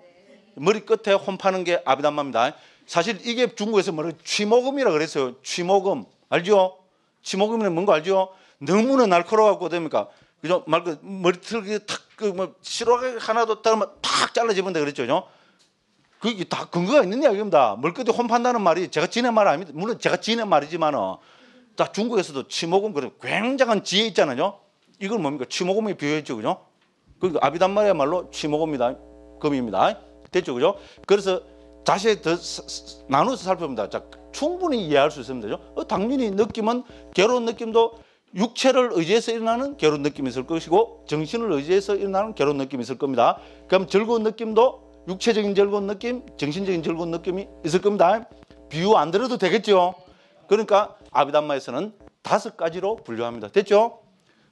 머리 끝에 혼 파는 게아비단마입니다 사실 이게 중국에서 뭐라 취모금이라 그랬어요. 취모금. 알죠? 취모금이는 뭔가 알죠? 너무나 날카로워갖고 됩니까? 그죠? 말 그, 머리털이 탁, 그, 뭐, 실화가 하나도 따르면 탁 잘라 집은다 그랬죠. 그죠? 그게 다 근거가 있는 이야기입니다. 물끝에 혼 판다는 말이 제가 지낸 말 아닙니다. 물론 제가 지낸 말이지만은 자, 중국에서도 치모금, 그런 굉장한 지혜 있잖아요. 이건 뭡니까? 치모금이 비유했죠, 그죠? 그러니까 아비단말이야말로 치모금이다, 금입니다. 됐죠, 그죠? 그래서 자세히 더 나눠서 살펴봅니다. 자, 충분히 이해할 수 있으면 되죠. 어, 당연히 느낌은 결혼 느낌도 육체를 의지해서 일어나는 결혼 느낌이 있을 것이고 정신을 의지해서 일어나는 결혼 느낌이 있을 겁니다. 그럼 즐거운 느낌도 육체적인 즐거운 느낌, 정신적인 즐거운 느낌이 있을 겁니다. 비유 안 들어도 되겠죠. 그러니까 아비담마에서는 다섯 가지로 분류합니다. 됐죠?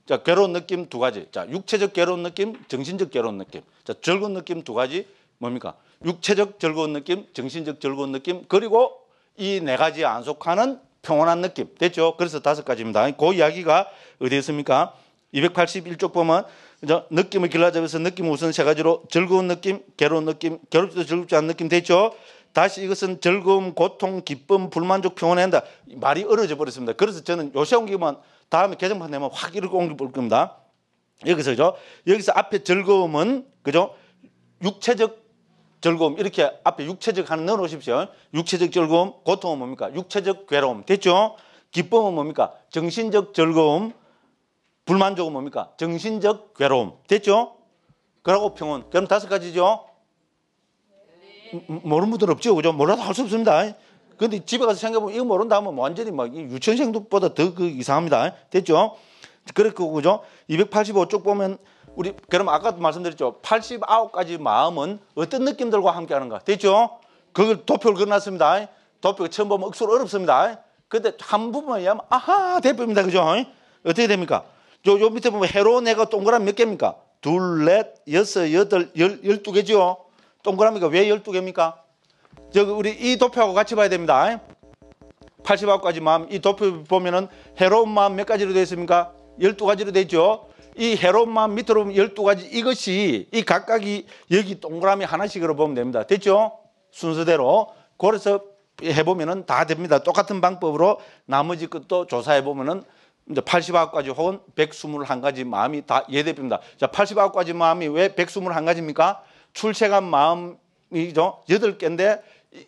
자, 괴로운 느낌 두 가지. 자, 육체적 괴로운 느낌, 정신적 괴로운 느낌. 자, 즐거운 느낌 두 가지. 뭡니까? 육체적 즐거운 느낌, 정신적 즐거운 느낌, 그리고 이 네 가지에 안 속하는 평온한 느낌. 됐죠? 그래서 다섯 가지입니다. 그 이야기가 어디에 있습니까? 281쪽 보면 느낌을 길러잡에서 느낌 우선 세 가지로 즐거운 느낌, 괴로운 느낌, 괴롭지도 즐겁지 않은 느낌 됐죠? 다시 이것은 즐거움, 고통, 기쁨, 불만족, 평온한다. 말이 어려져 버렸습니다. 그래서 저는 요새 옮기면 다음에 개정판 내면 확 이렇게 옮겨볼 겁니다. 여기서죠. 여기서 앞에 즐거움은 그죠? 육체적 즐거움 이렇게 앞에 육체적 하나 넣어놓으십시오. 육체적 즐거움, 고통은 뭡니까? 육체적 괴로움 됐죠? 기쁨은 뭡니까? 정신적 즐거움, 불만족은 뭡니까? 정신적 괴로움 됐죠? 그러고 평온. 그럼 다섯 가지죠. 모르는 분들 없죠. 그죠? 몰라도 할 수 없습니다. 근데 집에 가서 생각해보면 이거 모른다 하면 뭐 완전히 막 유치원생보다 더 그 이상합니다. 됐죠? 그렇고, 그죠? 285쪽 보면 우리, 그럼 아까도 말씀드렸죠? 89가지 마음은 어떤 느낌들과 함께 하는가. 됐죠? 그걸 도표를 그려놨습니다. 도표 처음 보면 억수로 어렵습니다. 근데 한 부분만 이해하면, 아하, 대표입니다. 그죠? 어떻게 됩니까? 요, 요 밑에 보면 해로 내가 동그라미 몇 개입니까? 둘, 넷, 여섯, 여덟, 열, 열두 개죠? 동그라미가 왜 12개입니까? 저 우리 이 도표하고 같이 봐야 됩니다. 80아홉가지 마음 이 도표 보면은 해로운 마음 몇 가지로 되어 있습니까? 12가지로 되 있죠. 이 해로운 마음 밑으로 보면 12가지 이것이 이 각각이 여기 동그라미 하나씩으로 보면 됩니다. 됐죠? 순서대로. 그래서 해보면은 다 됩니다. 똑같은 방법으로 나머지 것도 조사해보면은 이제 89가지 혹은 121가지 마음이 다 예대입니다. 자, 89가지 마음이 왜 121가지입니까? 출첵한 마음이죠. 여덟 개인데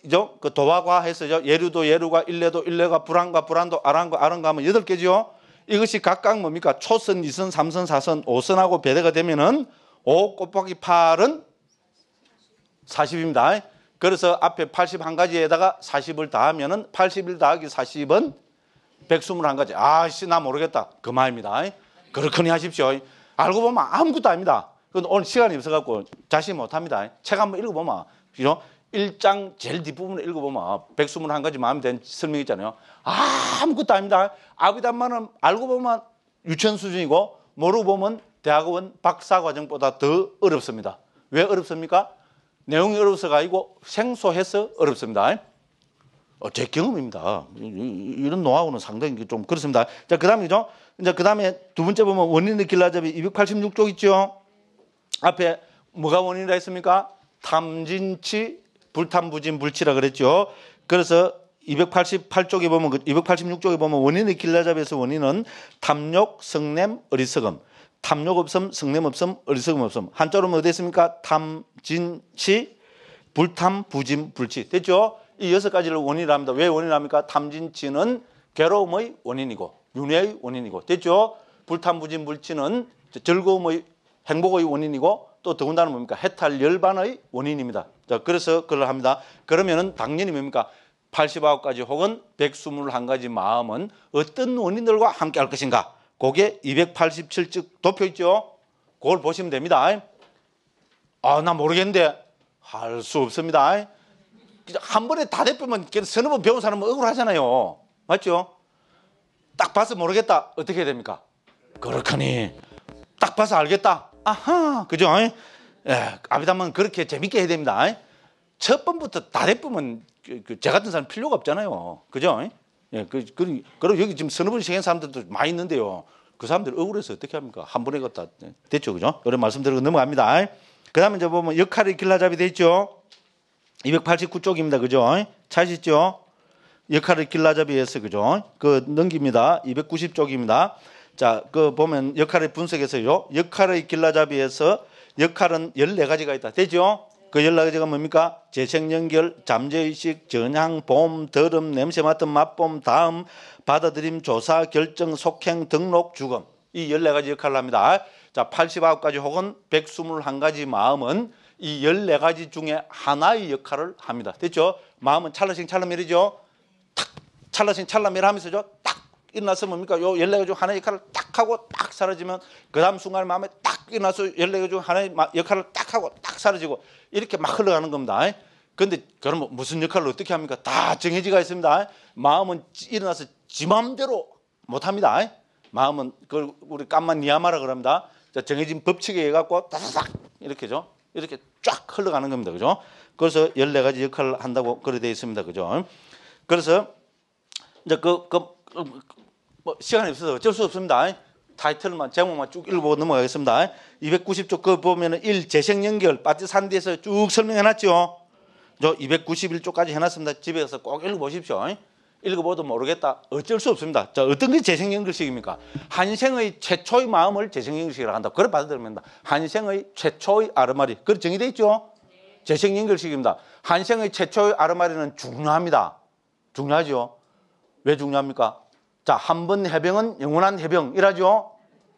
이죠? 그 도화과 해서죠. 예루도예루가 일레도 일레가 불안과 불안도 아랑과 아랑과 하면 여덟 개죠. 이것이 각각 뭡니까? 초선, 이선, 삼선, 사선, 오선하고 배대가 되면은 오 곱하기 팔은사십입니다 그래서 앞에 팔십한 가지에다가사십을 더하면은 팔십일 더하기 사십은백스물한 가지 아씨 나 모르겠다. 그 말입니다. 그렇거니 하십시오. 알고 보면 아무것도 아닙니다. 그건 오늘 시간이 없어갖고 자신 못합니다. 책 한번 읽어보면 그죠? 1장 제일 뒷부분을 읽어보면 121가지 마음에 대한 설명이 있잖아요. 아, 아무것도 아닙니다. 아비담만은 알고 보면 유치원 수준이고 모르고 보면 대학원 박사 과정보다 더 어렵습니다. 왜 어렵습니까? 내용이 어려서가 워 아니고 생소해서 어렵습니다. 어, 제 경험입니다. 이런 노하우는 상당히 좀 그렇습니다. 자, 그 다음이죠. 이제 그 다음에 두 번째 보면 원인의 길라잡이 286쪽 있죠. 앞에 뭐가 원인이라 했습니까? 탐진치, 불탐부진, 불치라 그랬죠. 그래서 288쪽에 보면 286쪽에 보면 원인의 길라잡에서 원인은 탐욕, 성냄, 어리석음. 탐욕 없음, 성냄 없음, 어리석음 없음. 한자로는 어디 있습니까? 탐진치, 불탐, 부진, 불치. 됐죠? 이 여섯 가지를 원인이라 합니다. 왜 원인이라 합니까? 탐진치는 괴로움의 원인이고 윤회의 원인이고 됐죠? 불탐부진 불치는 즐거움의 행복의 원인이고 또 더군다나 뭡니까? 해탈 열반의 원인입니다. 자, 그래서 그걸 합니다. 그러면은 당연히 뭡니까? 89가지 혹은 121가지 마음은 어떤 원인들과 함께 할 것인가? 그게 2 8 7쪽 도표 있죠? 그걸 보시면 됩니다. 아, 나 모르겠는데 할 수 없습니다. 한 번에 다 대표면 서너 번 배운 사람은 억울하잖아요. 맞죠? 딱 봐서 모르겠다. 어떻게 해야 됩니까? 그렇거니. 딱 봐서 알겠다. 아하, 그죠? 예, 예 아비담은 그렇게 재밌게 해야 됩니다. 예. 첫 번부터 다대부 그, 그, 제 같은 사람 필요가 없잖아요. 그죠? 예. 예, 그, 그, 그리고 여기 지금 서너 업을 생긴 사람들도 많이 있는데요. 그 사람들 억울해서 어떻게 합니까? 한 번에 갖다 됐죠, 그죠? 이런 말씀드리고 넘어갑니다. 그 다음에 이제 보면 역할의 길라잡이 돼 있죠? 289쪽입니다, 그죠? 찾으시죠? 역할의 길라잡이에서, 그죠? 그 넘깁니다. 290쪽입니다. 자, 그 보면 역할의 분석에서요. 역할의 길라잡이에서 역할은 14가지가 있다. 되죠? 그 14가지가 뭡니까? 재생 연결, 잠재의식, 전향, 봄, 더름, 냄새 맡은 맛봄, 다음, 받아들임, 조사, 결정, 속행, 등록, 죽음. 이 14가지 역할을 합니다. 자, 89가지 혹은 121가지 마음은 이 14가지 중에 하나의 역할을 합니다. 됐죠? 마음은 찰나씩 찰나밀이죠. 탁! 찰나씩 찰나밀 하면서죠. 일어나서 뭡니까? 요 열네가 중 하나의 역할을 딱 하고 딱 사라지면 그 다음 순간 마음에 딱 일어나서 열네가 중 하나의 역할을 딱 하고 딱 사라지고 이렇게 막 흘러가는 겁니다. 근데 그럼 무슨 역할을 어떻게 합니까? 다 정해지가 있습니다. 마음은 일어나서 지 마음대로 못합니다. 마음은 그 우리 깜만 니아마라 그럽니다. 정해진 법칙에 의해 갖고 다사 이렇게죠. 이렇게 쫙 흘러가는 겁니다. 그죠? 그래서 열네 가지 역할을 한다고 그래 되어 있습니다. 그죠? 그래서 이제 그, 그, 그뭐 시간이 없어서 어쩔 수 없습니다. 타이틀만 제목만 쭉 읽고 어보 넘어가겠습니다. 290조 그 보면은 1 재생 연결 빠지산디에서 쭉 설명해 놨죠. 저 291조까지 해 놨습니다. 집에 서꼭 읽어 보십시오. 읽어봐도 모르겠다. 어쩔 수 없습니다. 자, 어떤 게 재생연결식입니까? 한생의 최초의 마음을 재생연결식이라고 한다. 그걸 받아들입니다. 한생의 최초의 아르마리. 그걸 정의되어 있죠? 재생연결식입니다. 한생의 최초의 아르마리는 중요합니다. 중요하죠? 왜 중요합니까? 자, 한 번 해병은 영원한 해병이라죠.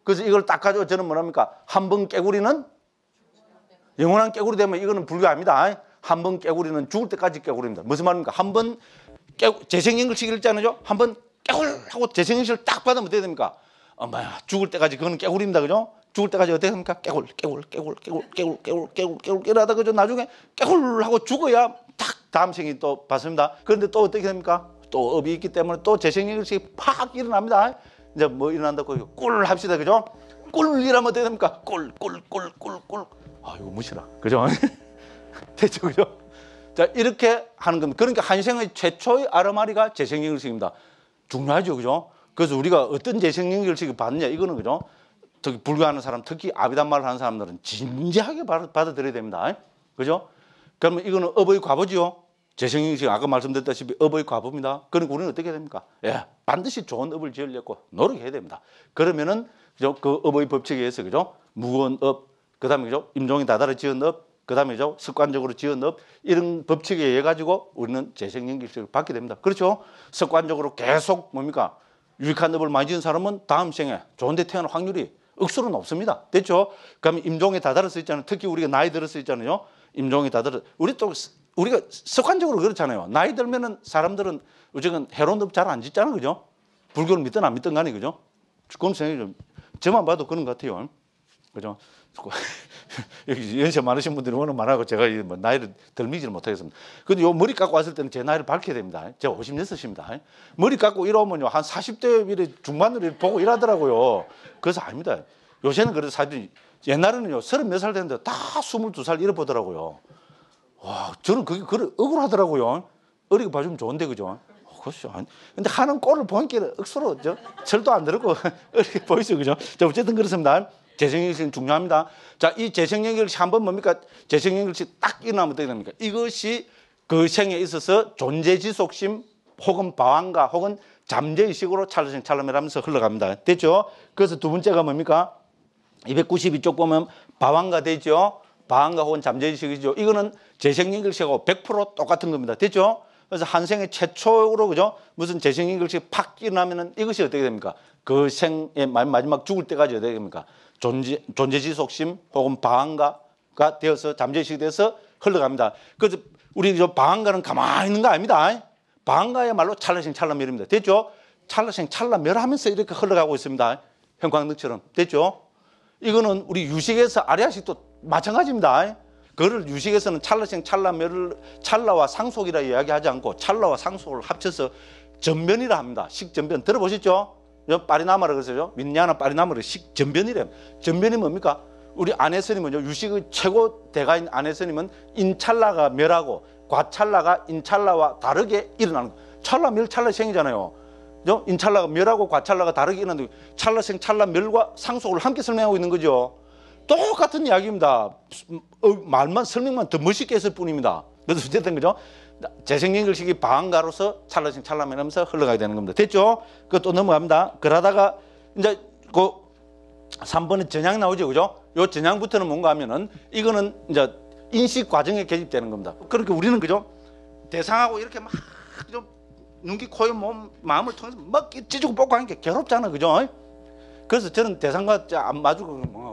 그래서 이걸 딱 가지고 저는 뭐랍니까? 한 번 깨구리는 영원한 깨구리 되면 이거는 불교합니다. 한 번 깨구리는 죽을 때까지 깨구리입니다. 무슨 말입니까? 한번 깨구, 재생인글식 읽잖아죠한 번 깨굴 하고 재생인식을 딱 받으면 어떻게 됩니까? 엄마야, 죽을 때까지 그거는 깨구리입니다. 그죠? 죽을 때까지 어떻게 합니까? 깨굴, 깨굴, 깨굴, 깨굴, 깨굴, 깨굴, 깨굴, 깨굴, 깨굴 하다가 나중에 깨굴 하고 죽어야 딱 다음 생이 또 봤습니다. 그런데 또 어떻게 됩니까? 또 업이 있기 때문에 또 재생력이 팍 일어납니다. 이제 뭐 일어난다고 꿀 합시다. 그죠? 꿀이라면 어떻게 됩니까? 꿀, 꿀, 꿀, 꿀, 꿀. 아, 이거 무시라. 그죠? 대죠 <laughs> 그죠? 자, 이렇게 하는 겁니다. 그러니까 한생의 최초의 아르마리가 재생력식입니다. 중요하죠. 그죠? 그래서 우리가 어떤 재생력식을 받느냐, 이거는 그죠? 특히 불교하는 사람, 특히 아비단말을 하는 사람들은 진지하게 받아들여야 됩니다. 그죠? 그러면 이거는 업의 과보지요. 재생이 식 아까 말씀드렸다시피 업의 과부입니다. 그러니까 우리는 어떻게 해야 됩니까? 예, 반드시 좋은 업을 지으려고 노력해야 됩니다. 그러면은 그 업의 법칙에 의해서 그죠? 무언 업, 그다음에 그죠? 임종이 다다르 지은 업, 그다음에 그죠? 습관적으로 지은 업 이런 법칙에 의해 가지고 우리는 재생연식을 받게 됩니다. 그렇죠? 습관적으로 계속 뭡니까? 유익한 업을 많이 지은 사람은 다음 생에 좋은 데 태어날 확률이 억수로 높습니다. 됐죠? 그럼 임종이 다다라서 있잖아요. 특히 우리가 나이 들었을 있잖아요. 임종이 다들 우리 또 우리가 습관적으로 그렇잖아요. 나이 들면은 사람들은 요즘은 해론도 잘 안 짓잖아, 그죠? 불교를 믿든 안 믿든 간에, 그죠? 주검생이 좀, 저만 봐도 그런 것 같아요. 그죠? <laughs> 여기 연세 많으신 분들이 워낙 많아고 제가 뭐 나이를 덜 미지를 못하겠습니다. 근데 요 머리 깎고 왔을 때는 제 나이를 밝혀야 됩니다. 제가 56입니다. 머리 깎고 이러면요. 한 40대 이래 중반으로 보고 일하더라고요. 그래서 아닙니다. 요새는 그래도 사실 옛날에는요. 30몇살 됐는데 다 22살 이어 보더라고요. 와, 저는 그게 그걸 억울하더라고요. 어리게 봐주면 좋은데 그죠? 어, 글쎄요. 그렇죠. 근데 하는 꼴을 보니까 억수로 저철도안 들었고 <laughs> 어리게 보이죠, 그죠? 자, 어쨌든 그렇습니다. 재생연결식 중요합니다. 자, 이 재생연결식 한 번 뭡니까? 재생연결식 딱 일어나면 어떻게 됩니까? 이것이 그 생에 있어서 존재지속심 혹은 방황과 혹은 잠재의식으로 찰나생 찰나매하면서 흘러갑니다. 됐죠? 그래서 두 번째가 뭡니까? 292쪽 보면 바왕가 되죠. 방과 혹은 잠재의식이죠. 이거는 재생인글씨하고 100% 똑같은 겁니다. 됐죠? 그래서 한생의 최초로 그죠? 무슨 재생인글씨 팍 일어나면은 이것이 어떻게 됩니까? 그 생의 마지막 죽을 때까지 어떻게 됩니까? 존재, 존재지속심 혹은 방한가가 되어서 잠재의식이 돼서 흘러갑니다. 그래서 우리 저 방한가는 가만히 있는 거 아닙니다. 방한가야말로 찰나생 찰나멸입니다. 됐죠? 찰나생 찰나멸하면서 이렇게 흘러가고 있습니다. 형광등처럼. 됐죠? 이거는 우리 유식에서 아리아식도 마찬가지입니다. 그를 유식에서는 찰나생찰나멸을찰나와 상속이라 이야기하지 않고 찰나와 상속을 합쳐서 전변이라 합니다. 식전변 들어보셨죠? 파리나마라 그러세요. 민냐나 파리나마를 식전변이래. 요 전변이 뭡니까? 우리 아내스님은요 유식의 최고 대가인 아내스님은 인찰나가 멸하고 과찰나가인찰나와 다르게 일어나는 거. 찰나멸찰나 생이잖아요. 인찰나가 멸하고 과찰나가 다르게 일어나는 거. 찰나생찰나 멸과 상속을 함께 설명하고 있는 거죠. 똑같은 이야기입니다. 어, 말만 설명만 더 멋있게 했을 뿐입니다. 그래서 어쨌든 그죠? 재생긴 글씨기 방언가로서 찰나씩 찰나면하면서 흘러가게 되는 겁니다. 됐죠? 그또 넘어갑니다. 그러다가 이제 그 3번에 전향 나오죠. 그죠? 요 전향부터는 뭔가 하면은 이거는 이제 인식 과정에 개입되는 겁니다. 그렇게 우리는 그죠? 대상하고 이렇게 막 좀 눈기 코에 몸 마음을 통해서 막 찢고 어지 뽑고 하는 게 괴롭잖아. 그죠? 그래서 저는 대상과 안 맞고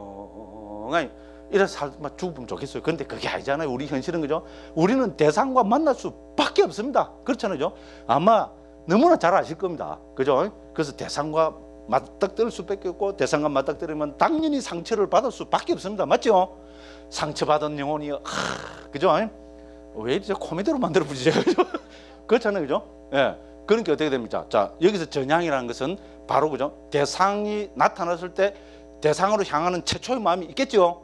아니, 이래 살막 죽으면 좋겠어요. 그런데 그게 아니잖아요. 우리 현실은 그죠? 우리는 대상과 만날 수밖에 없습니다. 그렇잖아요. 아마 너무나 잘 아실 겁니다. 그죠? 그래서 대상과 맞닥뜨릴 수밖에 없고 대상과 맞닥뜨리면 당연히 상처를 받을 수밖에 없습니다. 맞죠? 상처받은 영혼이 아, 그죠? 왜 이제 코미디로 만들어 보시죠? <laughs> 그렇잖아요. 그죠? 예. 그러니까 어떻게 됩니까? 자, 여기서 전향이라는 것은 바로 그죠? 대상이 나타났을 때 대상으로 향하는 최초의 마음이 있겠죠.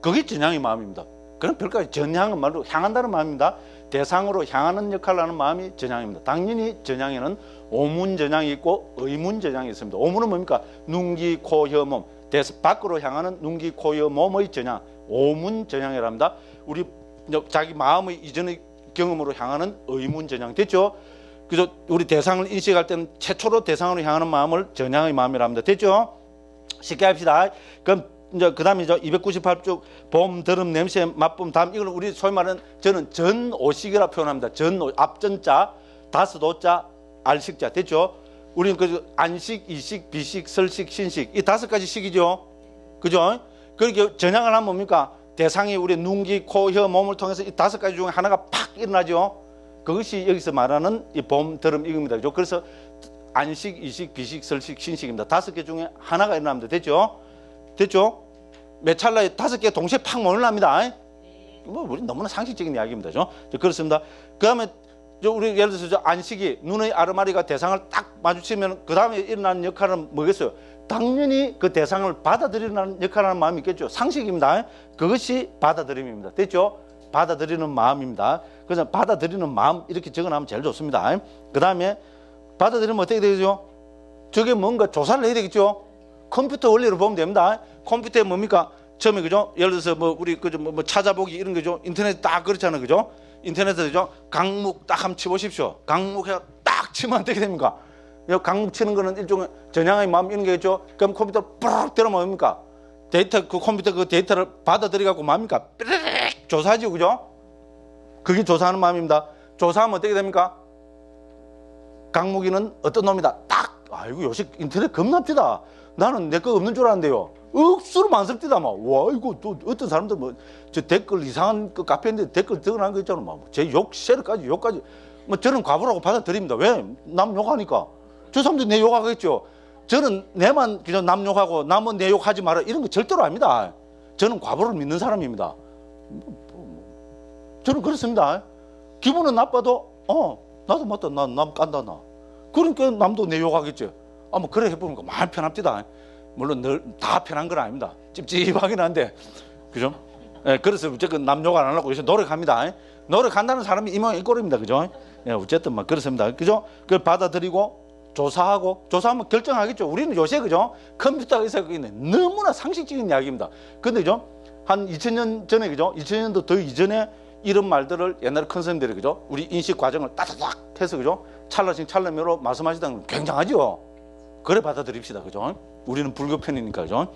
그게 전향의 마음입니다. 그럼 별까지 전향은 말로 향한다는 마음입니다. 대상으로 향하는 역할을 하는 마음이 전향입니다. 당연히 전향에는 오문 전향이 있고 의문 전향이 있습니다. 오문은 뭡니까? 눈기, 코, 혀, 몸. 대서 밖으로 향하는 눈기, 코, 혀, 몸의 전향. 오문 전향이랍니다. 우리 자기 마음의 이전의 경험으로 향하는 의문 전향 됐죠? 그래서 우리 대상을 인식할 때는 최초로 대상으로 향하는 마음을 전향의 마음이랍니다. 됐죠? 쉽게 합시다. 그럼 이제 그다음에 이제 298쪽 봄, 더름 냄새, 맛 다음 이걸 우리 소위 말하는 저는 전오식이라 표현합니다. 전 앞전자, 다섯오자, 알식자 됐죠? 우리는 그 안식, 이식, 비식, 설식, 신식 이 다섯 가지 식이죠. 그죠? 그렇게 전향을 하면 뭡니까? 대상이 우리 눈기, 코, 혀, 몸을 통해서 이 다섯 가지 중에 하나가 팍 일어나죠. 그것이 여기서 말하는 이 봄, 더름 이겁니다. 그죠? 그래서 안식, 이식, 비식, 설식, 신식입니다. 다섯 개 중에 하나가 일어납니다. 됐죠? 됐죠? 몇 찰나에 다섯 개 동시에 팍 몰려납니다. 뭐, 우리 너무나 상식적인 이야기입니다. 그렇습니다. 그 다음에, 우리 예를 들어서 안식이, 눈의 아르마리가 대상을 딱 마주치면, 그 다음에 일어나는 역할은 뭐겠어요? 당연히 그 대상을 받아들이는 역할하는 마음이 있겠죠. 상식입니다. 그것이 받아들임입니다. 됐죠? 받아들이는 마음입니다. 그래서 받아들이는 마음 이렇게 적어놓으면 제일 좋습니다. 그 다음에 받아들이면 어떻게 되죠? 저게 뭔가 조사를 해야 되겠죠? 컴퓨터 원리로 보면 됩니다. 컴퓨터에 뭡니까? 처음에 그죠? 예를 들어서 뭐 우리 그죠 뭐, 뭐 찾아보기 이런 거죠. 인터넷 딱 그렇잖아요. 그죠? 인터넷에 서 그죠? 강목 딱 한번 쳐 보십시오. 강목에 딱 치면 어떻게 됩니까? 강목 치는 거는 일종의 전향의 마음 이런 게겠죠. 그럼 컴퓨터 빡 때려 뭡니까? 데이터 그 컴퓨터 그 데이터를 받아들여 갖고 뭡니까? 삐르륵 조사하죠. 그죠? 그게 조사하는 마음입니다. 조사하면 어떻게 됩니까? 강무기는 어떤 놈이다 딱 아이고 요새 인터넷 겁납디다 나는 내 거 없는 줄 알았는데요 억수로 많습디다 막와 이거 또 어떤 사람들 뭐 저 댓글 이상한 그 카페인데 댓글 드러난 거 있잖아 막제 뭐, 욕세를까지 욕까지 뭐 저는 과부라고 받아들입니다 왜 남 욕하니까 저 사람들 내 욕하겠죠 저는 내만 그냥 남 욕하고 남은 내 욕하지 마라 이런 거 절대로 아닙니다 저는 과부를 믿는 사람입니다 저는 그렇습니다 기분은 나빠도 어 나도 맞다 난, 남 깐다 나 그러니까 남도 내 욕하겠지 아마 뭐 그래 해보니까 마음 편합디다 물론 늘 다 편한 건 아닙니다 찝찝하긴 한데 그죠? 예, 그래서 어쨌든 남욕 안 하려고 요새 노력합니다 노력한다는 사람이 이만 이 꼴입니다 그죠? 예, 어쨌든 막 그렇습니다 그죠? 그걸 받아들이고 조사하고 조사하면 결정하겠죠. 우리는 요새 그죠 컴퓨터가 있어 있는 너무나 상식적인 이야기입니다. 근데 그죠 한 2000년 전에 그죠 2000년도 더 이전에 이런 말들을 옛날에 큰 선생님들이 그죠? 우리 인식 과정을 따다닥 해서 그죠? 찰나씩 찰나매로 말씀하시던는 굉장하죠. 그래 받아들입시다 그죠? 우리는 불교편이니까 그죠?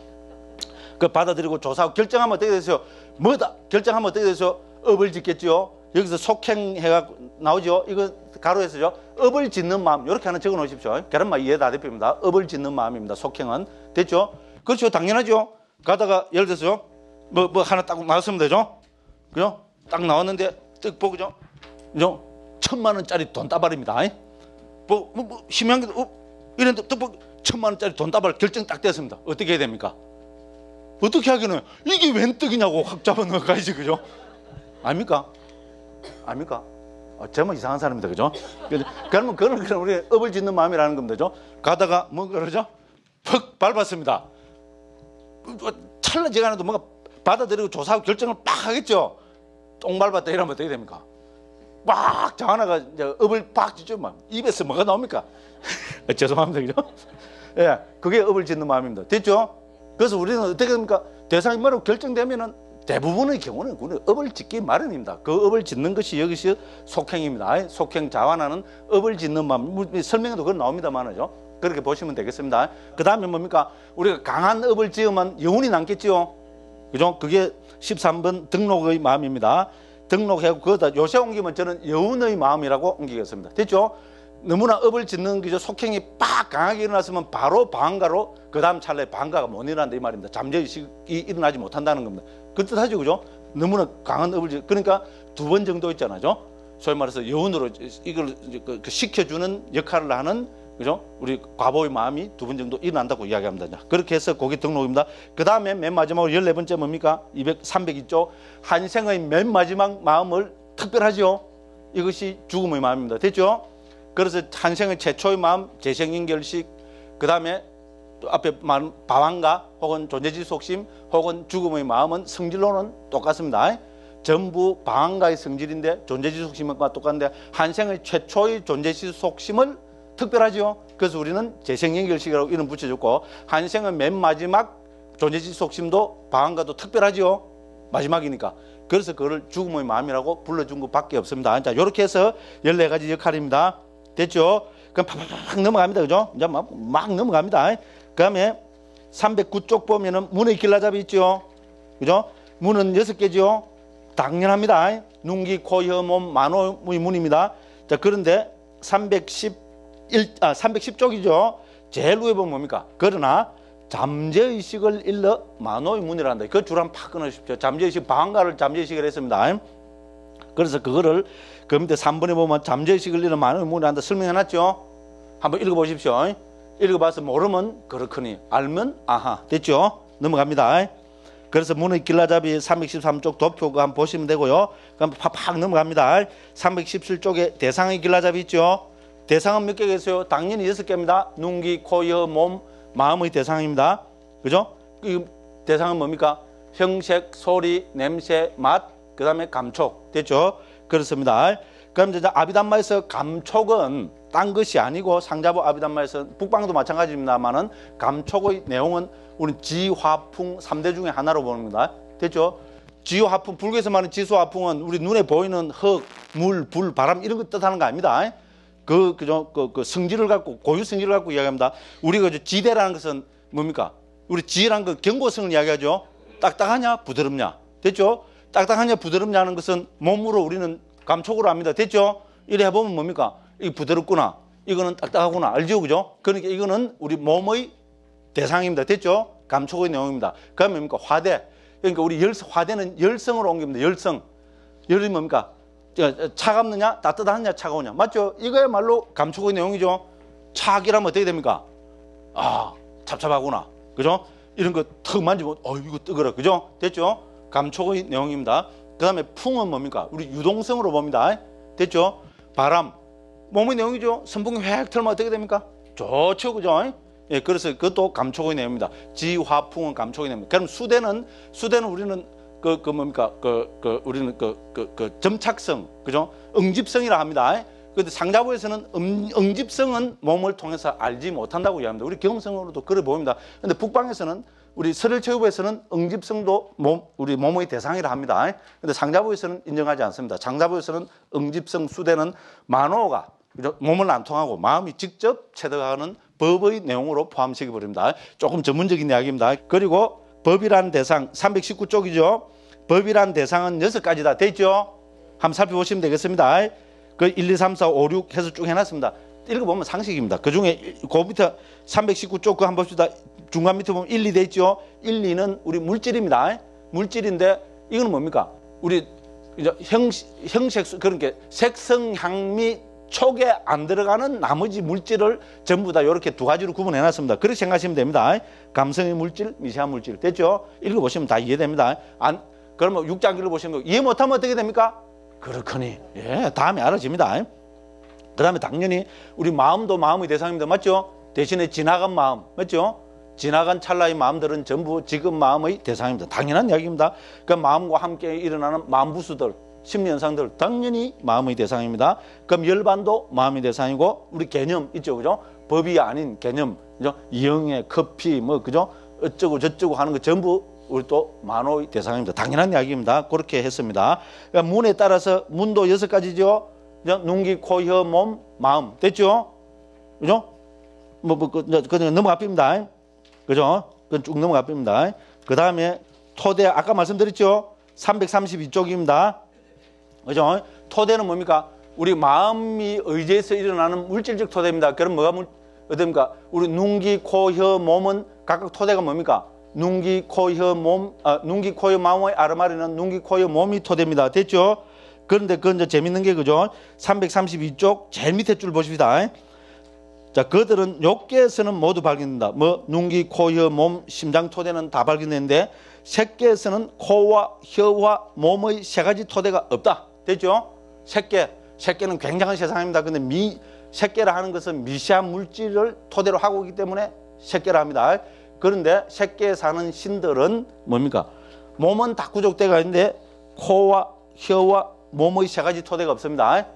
그 받아들이고 조사하고 결정하면 어떻게 되세요? 뭐다 결정하면 어떻게 되세요? 업을 짓겠죠 여기서 속행해가 나오죠. 이거 가로에서죠. 업을 짓는 마음. 이렇게 하나 적어 놓으십시오. 계란말 이해 다 대표입니다. 업을 짓는 마음입니다. 속행은. 됐죠? 그렇죠. 당연하죠. 가다가 예를 들어서요. 뭐, 뭐 하나 딱 나왔으면 되죠. 그죠? 딱 나왔는데 뜩 보고 좀, 좀 천만 원짜리 돈 따발입니다. 뭐, 뭐, 뭐 심한 게 어? 이런데 또 뭐, 천만 원짜리 돈 따발 결정 딱 됐습니다. 어떻게 해야 됩니까? 어떻게 하기는 이게 웬 떡이냐고 확 잡아 넣어가지 그죠? 아닙니까? 아닙니까? 어쩌면 이상한 사람이다 그죠? 그러면 그걸 그럼 우리 업을 짓는 마음이라는 겁니다 그죠? 가다가 뭐 그러죠? 퍽 밟았습니다. 뭐, 뭐, 찰나지가 않아도 뭔가 받아들이고 조사하고 결정을 빡 하겠죠. 똥 밟았다 이러면 어떻게 됩니까? 빡! 장 하나가 이제 업을 빡 짓지만 입에서 뭐가 나옵니까? <laughs> 어, 죄송합니다. 그죠? <laughs> 예, 그게 업을 짓는 마음입니다. 됐죠? 그래서 우리는 어떻게 됩니까? 대상이 뭐라고 결정되면은 대부분의 경우는 우리 업을 짓기 마련입니다. 그 업을 짓는 것이 여기서 속행입니다. 속행 자완하는 업을 짓는 마음. 설명에도 그건 나옵니다만은요. 그렇게 보시면 되겠습니다. 그 다음에 뭡니까? 우리가 강한 업을 지으면 여운이 남겠지요. 그죠? 그게 13번 등록의 마음입니다. 등록하고 그다 요새 옮기면 저는 여운의 마음이라고 옮기겠습니다. 됐죠? 너무나 업을 짓는 기죠 속행이 빡 강하게 일어났으면 바로 방가로 그 다음 찰나에 방가가 못 일어난다 이 말입니다. 잠재의식이 일어나지 못한다는 겁니다. 그뜻하죠 그죠? 너무나 강한 업을 짓 그러니까 두 번 정도 있잖아요. 소위 말해서 여운으로 이걸 그, 그 시켜주는 역할을 하는 그죠? 우리 과보의 마음이 두 번 정도 일어난다고 이야기합니다. 그렇게 해서 거기 등록입니다. 그 다음에 맨 마지막으로 열네 번째 뭡니까? 200, 300있죠? 한생의 맨 마지막 마음을 특별하죠 이것이 죽음의 마음입니다. 됐죠? 그래서 한생의 최초의 마음, 재생인결식, 그 다음에 앞에 말한 바왕가 혹은 존재지속심 혹은 죽음의 마음은 성질로는 똑같습니다. 전부 방황가의 성질인데 존재지속심과 똑같은데 한생의 최초의 존재지속심을 특별하죠. 그래서 우리는 재생연결식이라고 이름 붙여줬고 한생은 맨 마지막 존재지속심도 방안과도특별하죠 마지막이니까. 그래서 그걸 죽음의 마음이라고 불러준 것밖에 없습니다. 자, 이렇게 해서 열네 가지 역할입니다. 됐죠? 그럼 팍팍팍 넘어갑니다. 그죠? 이제 막, 막 넘어갑니다. 그 다음에 309쪽 보면은 문의 길라잡이 있죠? 그죠? 문은 여섯 개죠? 당연합니다. 눈기, 코, 혀, 몸, 만호의 문입니다. 자, 그런데 310 3 1 아, 310쪽이죠. 제일 위에 보면 뭡니까? 그러나 잠재의식을 일러 만호의 문이라 한다. 그 줄 한번 팍끊어십시오 잠재의식 방가를 잠재의식을 했습니다. 그래서 그거를 그 밑에 3번에 보면 잠재의식을 일러 만호의 문이라 한다. 설명해놨죠? 한번 읽어보십시오. 읽어봐서 모르면 그렇거니 알면 아하 됐죠? 넘어갑니다. 그래서 문의 길라잡이 313쪽 도표 그 한번 보시면 되고요. 그럼 팍팍 넘어갑니다. 317쪽에 대상의 길라잡이 있죠? 대상은 몇개 계세요? 당연히 여섯 개입니다. 눈기, 코, 혀, 몸, 마음의 대상입니다. 그죠? 이 그 대상은 뭡니까? 형색, 소리, 냄새, 맛, 그 다음에 감촉. 됐죠? 그렇습니다. 그럼 이제 아비담마에서 감촉은 딴 것이 아니고 상자부 아비담마에서 북방도 마찬가지입니다만은 감촉의 내용은 우리 지화풍 삼대 중에 하나로 봅니다. 됐죠? 지화풍, 불교에서 말하는 지수화풍은 우리 눈에 보이는 흙, 물, 불, 바람 이런 것 뜻하는 거 아닙니다. 그, 그 그, 그 성질을 갖고, 고유 성질을 갖고 이야기합니다. 우리가 지대라는 것은 뭡니까? 우리 지혜라는 건 그 경고성을 이야기하죠. 딱딱하냐? 부드럽냐? 됐죠? 딱딱하냐? 부드럽냐는 하 것은 몸으로 우리는 감촉으로 합니다. 됐죠? 이래 해보면 뭡니까? 이 부드럽구나. 이거는 딱딱하구나. 알죠? 그죠? 그러니까 이거는 우리 몸의 대상입니다. 됐죠? 감촉의 내용입니다. 그 다음에 뭡니까? 화대. 그러니까 우리 열, 화대는 열성으로 옮깁니다. 열성. 열이 뭡니까? 차갑느냐 따뜻하느냐 차가우냐 맞죠? 이거야말로 감추고 있는 내용이죠. 차기라면 어떻게 됩니까? 아 찹찹하구나 그죠? 이런 거 턱 만지면 어 이거 뜨거워 그죠? 됐죠? 감추고 있는 내용입니다. 그 다음에 풍은 뭡니까? 우리 유동성으로 봅니다. 됐죠? 바람 몸의 내용이죠. 선풍기 획 틀면 어떻게 됩니까? 좋죠 그죠? 예, 그래서 그것도 감촉의 내용입니다. 지화풍은 감촉의 내용입니다. 그럼 수대는 수대는 우리는 그, 그 뭡니까? 그, 그, 우리는 그, 그, 그 점착성, 그죠? 응집성이라 합니다. 그런데 상자부에서는 음, 응집성은 몸을 통해서 알지 못한다고 이야기합니다. 우리 경험성으로도 그래 보입니다. 근데 북방에서는 우리 서를체육부에서는 응집성도 몸, 우리 몸의 대상이라 합니다. 근데 상자부에서는 인정하지 않습니다. 상자부에서는 응집성 수대는 만호가 몸을 안 통하고 마음이 직접 체득하는 법의 내용으로 포함시켜 버립니다. 조금 전문적인 이야기입니다. 그리고 법이란 대상 319쪽이죠. 법이란 대상은 6가지 다됐죠 한번 살펴보시면 되겠습니다. 그 1, 2, 3, 4, 5, 6 해서 쭉 해놨습니다. 읽어보면 상식입니다. 그 중에 그 밑에 319쪽 그 한번 봅시다. 중간 밑에 보면 1, 2 돼있죠. 1, 2는 우리 물질입니다. 물질인데 이건 뭡니까? 우리 형, 형색, 그런 게 색성, 향미, 촉에 안 들어가는 나머지 물질을 전부 다 이렇게 두 가지로 구분해 놨습니다. 그렇게 생각하시면 됩니다. 감성의 물질, 미세한 물질. 됐죠? 읽어보시면 다 이해됩니다. 안, 그러면 육장 기를보시면 이해 못하면 어떻게 됩니까? 그렇거니. 예, 다음에 알아집니다. 그 다음에 당연히 우리 마음도 마음의 대상입니다. 맞죠? 대신에 지나간 마음. 맞죠? 지나간 찰나의 마음들은 전부 지금 마음의 대상입니다. 당연한 이야기입니다. 그 마음과 함께 일어나는 마음부수들 심리 현상들 당연히 마음의 대상입니다. 그럼 열반도 마음의 대상이고 우리 개념 있죠, 그죠? 법이 아닌 개념, 그죠? 이영의 커피, 뭐 그죠? 어쩌고 저쩌고 하는 거 전부 우리 또 만호의 대상입니다. 당연한 이야기입니다. 그렇게 했습니다. 그러니까 문에 따라서 문도 여섯 가지죠. 그죠? 눈, 기 코, 혀, 몸, 마음 됐죠? 그죠? 뭐, 뭐 그, 그, 그 넘어가 빕니다. 그죠? 그쭉 넘어가 빕니다. 그 다음에 토대 아까 말씀드렸죠? 332쪽입니다. 그죠? 토대는 뭡니까? 우리 마음이 의지해서 일어나는 물질적 토대입니다. 그럼 뭐가 물, 어딥니까? 우리 눈기, 코, 혀, 몸은 각각 토대가 뭡니까? 눈기, 코, 혀, 몸, 아, 눈기, 코, 혀, 마음의 아르마리는 눈기, 코, 혀, 몸이 토대입니다. 됐죠? 그런데 그건 이제 재밌는 게 그죠? 332쪽 제일 밑에 줄보십니다 자, 그들은 욕계에서는 모두 발견된다. 뭐 눈기, 코, 혀, 몸, 심장 토대는 다 발견되는데 새끼에서는 코와 혀와 몸의 세 가지 토대가 없다. 되죠 새끼, 새끼는 굉장한 세상입니다. 근데 미, 새끼라 하는 것은 미시한 물질을 토대로 하고 있기 때문에 새끼라 합니다. 그런데 새끼에 사는 신들은 뭡니까? 몸은 다구족대가 있는데 코와 혀와 몸의 세 가지 토대가 없습니다.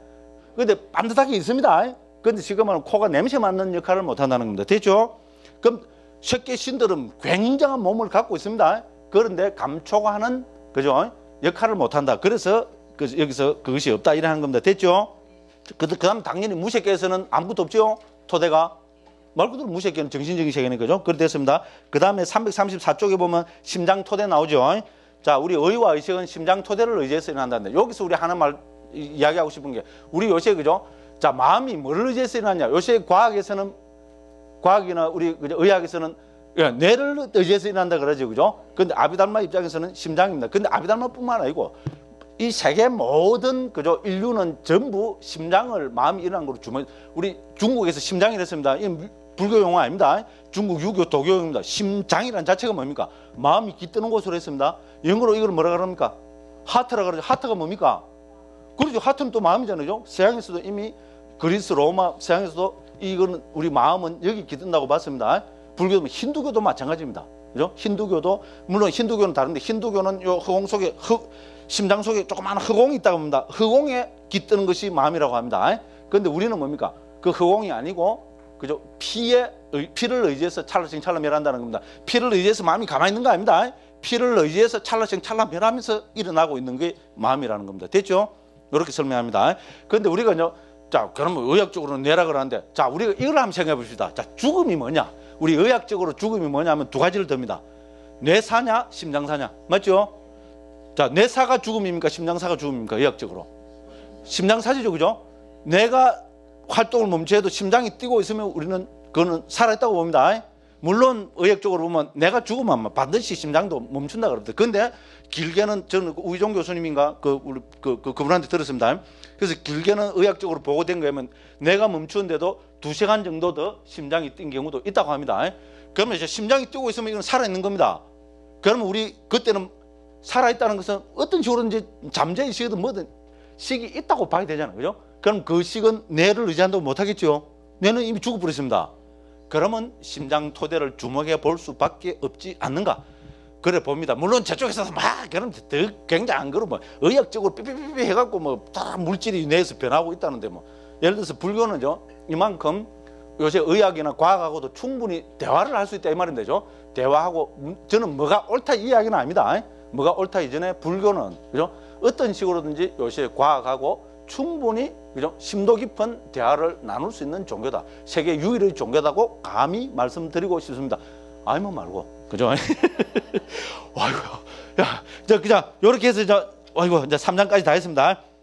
근데 반듯하게 있습니다. 근데 지금은 코가 냄새 맡는 역할을 못 한다는 겁니다. 됐죠? 그럼 새끼 신들은 굉장한 몸을 갖고 있습니다. 그런데 감초가 하는 그죠? 역할을 못 한다. 그래서 그, 여기서 그것이 없다 이러한 겁니다. 됐죠? 그, 그 다음 당연히 무색계에서는 아무것도 없죠? 토대가. 말 그대로 무색계는 정신적인 세계는 거죠. 그렇습니다. 그 다음에 334쪽에 보면 심장 토대 나오죠. 자, 우리 의와 의식은 심장 토대를 의지해서 일어난다는데 여기서 우리 하나말 이야기하고 싶은 게 우리 요새 그죠? 자, 마음이 뭘 의지해서 일어났냐? 요새 과학에서는 과학이나 우리 의학에서는 예, 뇌를 의지해서 일어난다 그러죠. 그죠? 근데 아비달마 입장에서는 심장입니다. 근데 아비달마뿐만 아니고 이 세계 모든 그죠 인류는 전부 심장을 마음이 일어난 걸로 주문 우리 중국에서 심장이 됐습니다. 이 불교 용어 아닙니다. 중국 유교 도교입니다 심장이란 자체가 뭡니까? 마음이 깃드는 곳으로 했습니다. 영어로 이걸 뭐라 그럽니까? 하트라 그러죠. 하트가 뭡니까? 그렇죠. 하트는 또 마음이잖아요. 서양에서도 이미 그리스, 로마, 서양에서도 이거는 우리 마음은 여기 깃든다고 봤습니다. 불교도 뭐 힌두교도 마찬가지입니다. 그죠? 힌두교도 물론 힌두교는 다른데 힌두교는 요 허공 속에 흙 심장 속에 조그마한 허공이 있다고 합니다. 허공에 깃드는 것이 마음이라고 합니다. 그런데 우리는 뭡니까? 그 허공이 아니고 그저 피에 피를 의지해서 찰나씩 찰나 멸한다는 겁니다. 피를 의지해서 마음이 가만히 있는 거 아닙니다. 피를 의지해서 찰나씩 찰나 멸하면서 일어나고 있는 게 마음이라는 겁니다. 됐죠? 이렇게 설명합니다. 그런데 우리가 이제 자 그러면 의학적으로는 뇌라을 하는데 자 우리가 이걸 한번 생각해 봅시다. 자 죽음이 뭐냐? 우리 의학적으로 죽음이 뭐냐면 두 가지를 듭니다. 뇌사냐 심장사냐 맞죠? 자, 뇌사가 죽음입니까? 심장사가 죽음입니까? 의학적으로. 심장사지죠, 그죠? 뇌가 활동을 멈춰도 심장이 뛰고 있으면 우리는 그거는 살아있다고 봅니다. 물론 의학적으로 보면 내가 죽으면 반드시 심장도 멈춘다 그럽니다. 근데 길게는 저는 그 우희종 교수님인가 그 우리 그, 그 그분한테 들었습니다. 그래서 길게는 의학적으로 보고된 거면 내가 멈추는데도 두 시간 정도 더 심장이 뛴 경우도 있다고 합니다. 그러면 이제 심장이 뛰고 있으면 이건 살아 있는 겁니다. 그러면 우리 그때는 살아있다는 것은 어떤 식으로든지 잠재의 식이든 뭐든 식이 있다고 봐야 되잖아요. 그죠? 그럼 그 식은 뇌를 의지한다고 못하겠죠. 뇌는 이미 죽어버렸습니다. 그러면 심장 토대를 주먹에볼 수밖에 없지 않는가? 그래 봅니다. 물론 저쪽에서 막 그럼 더 굉장히 안 그러면 뭐 의학적으로 삐삐삐삐 해갖고 뭐 다 물질이 뇌에서 변하고 있다는데 뭐 예를 들어서 불교는요 이만큼 요새 의학이나 과학하고도 충분히 대화를 할 수 있다 이 말인데죠. 대화하고 음, 저는 뭐가 옳다 이 이야기는 아닙니다. 뭐가 옳다 이전에 불교는 그죠? 어떤 식으로든지 요새 과학하고 충분히 그죠? 심도 깊은 대화를 나눌 수 있는 종교다. 세계 유일의 종교다고 감히 말씀드리고 싶습니다. 아니면 말고 그죠? <laughs> 아이고 야, 자, 그냥 요렇게 해서 저 아이고 이제 3장까지 다 했습니다.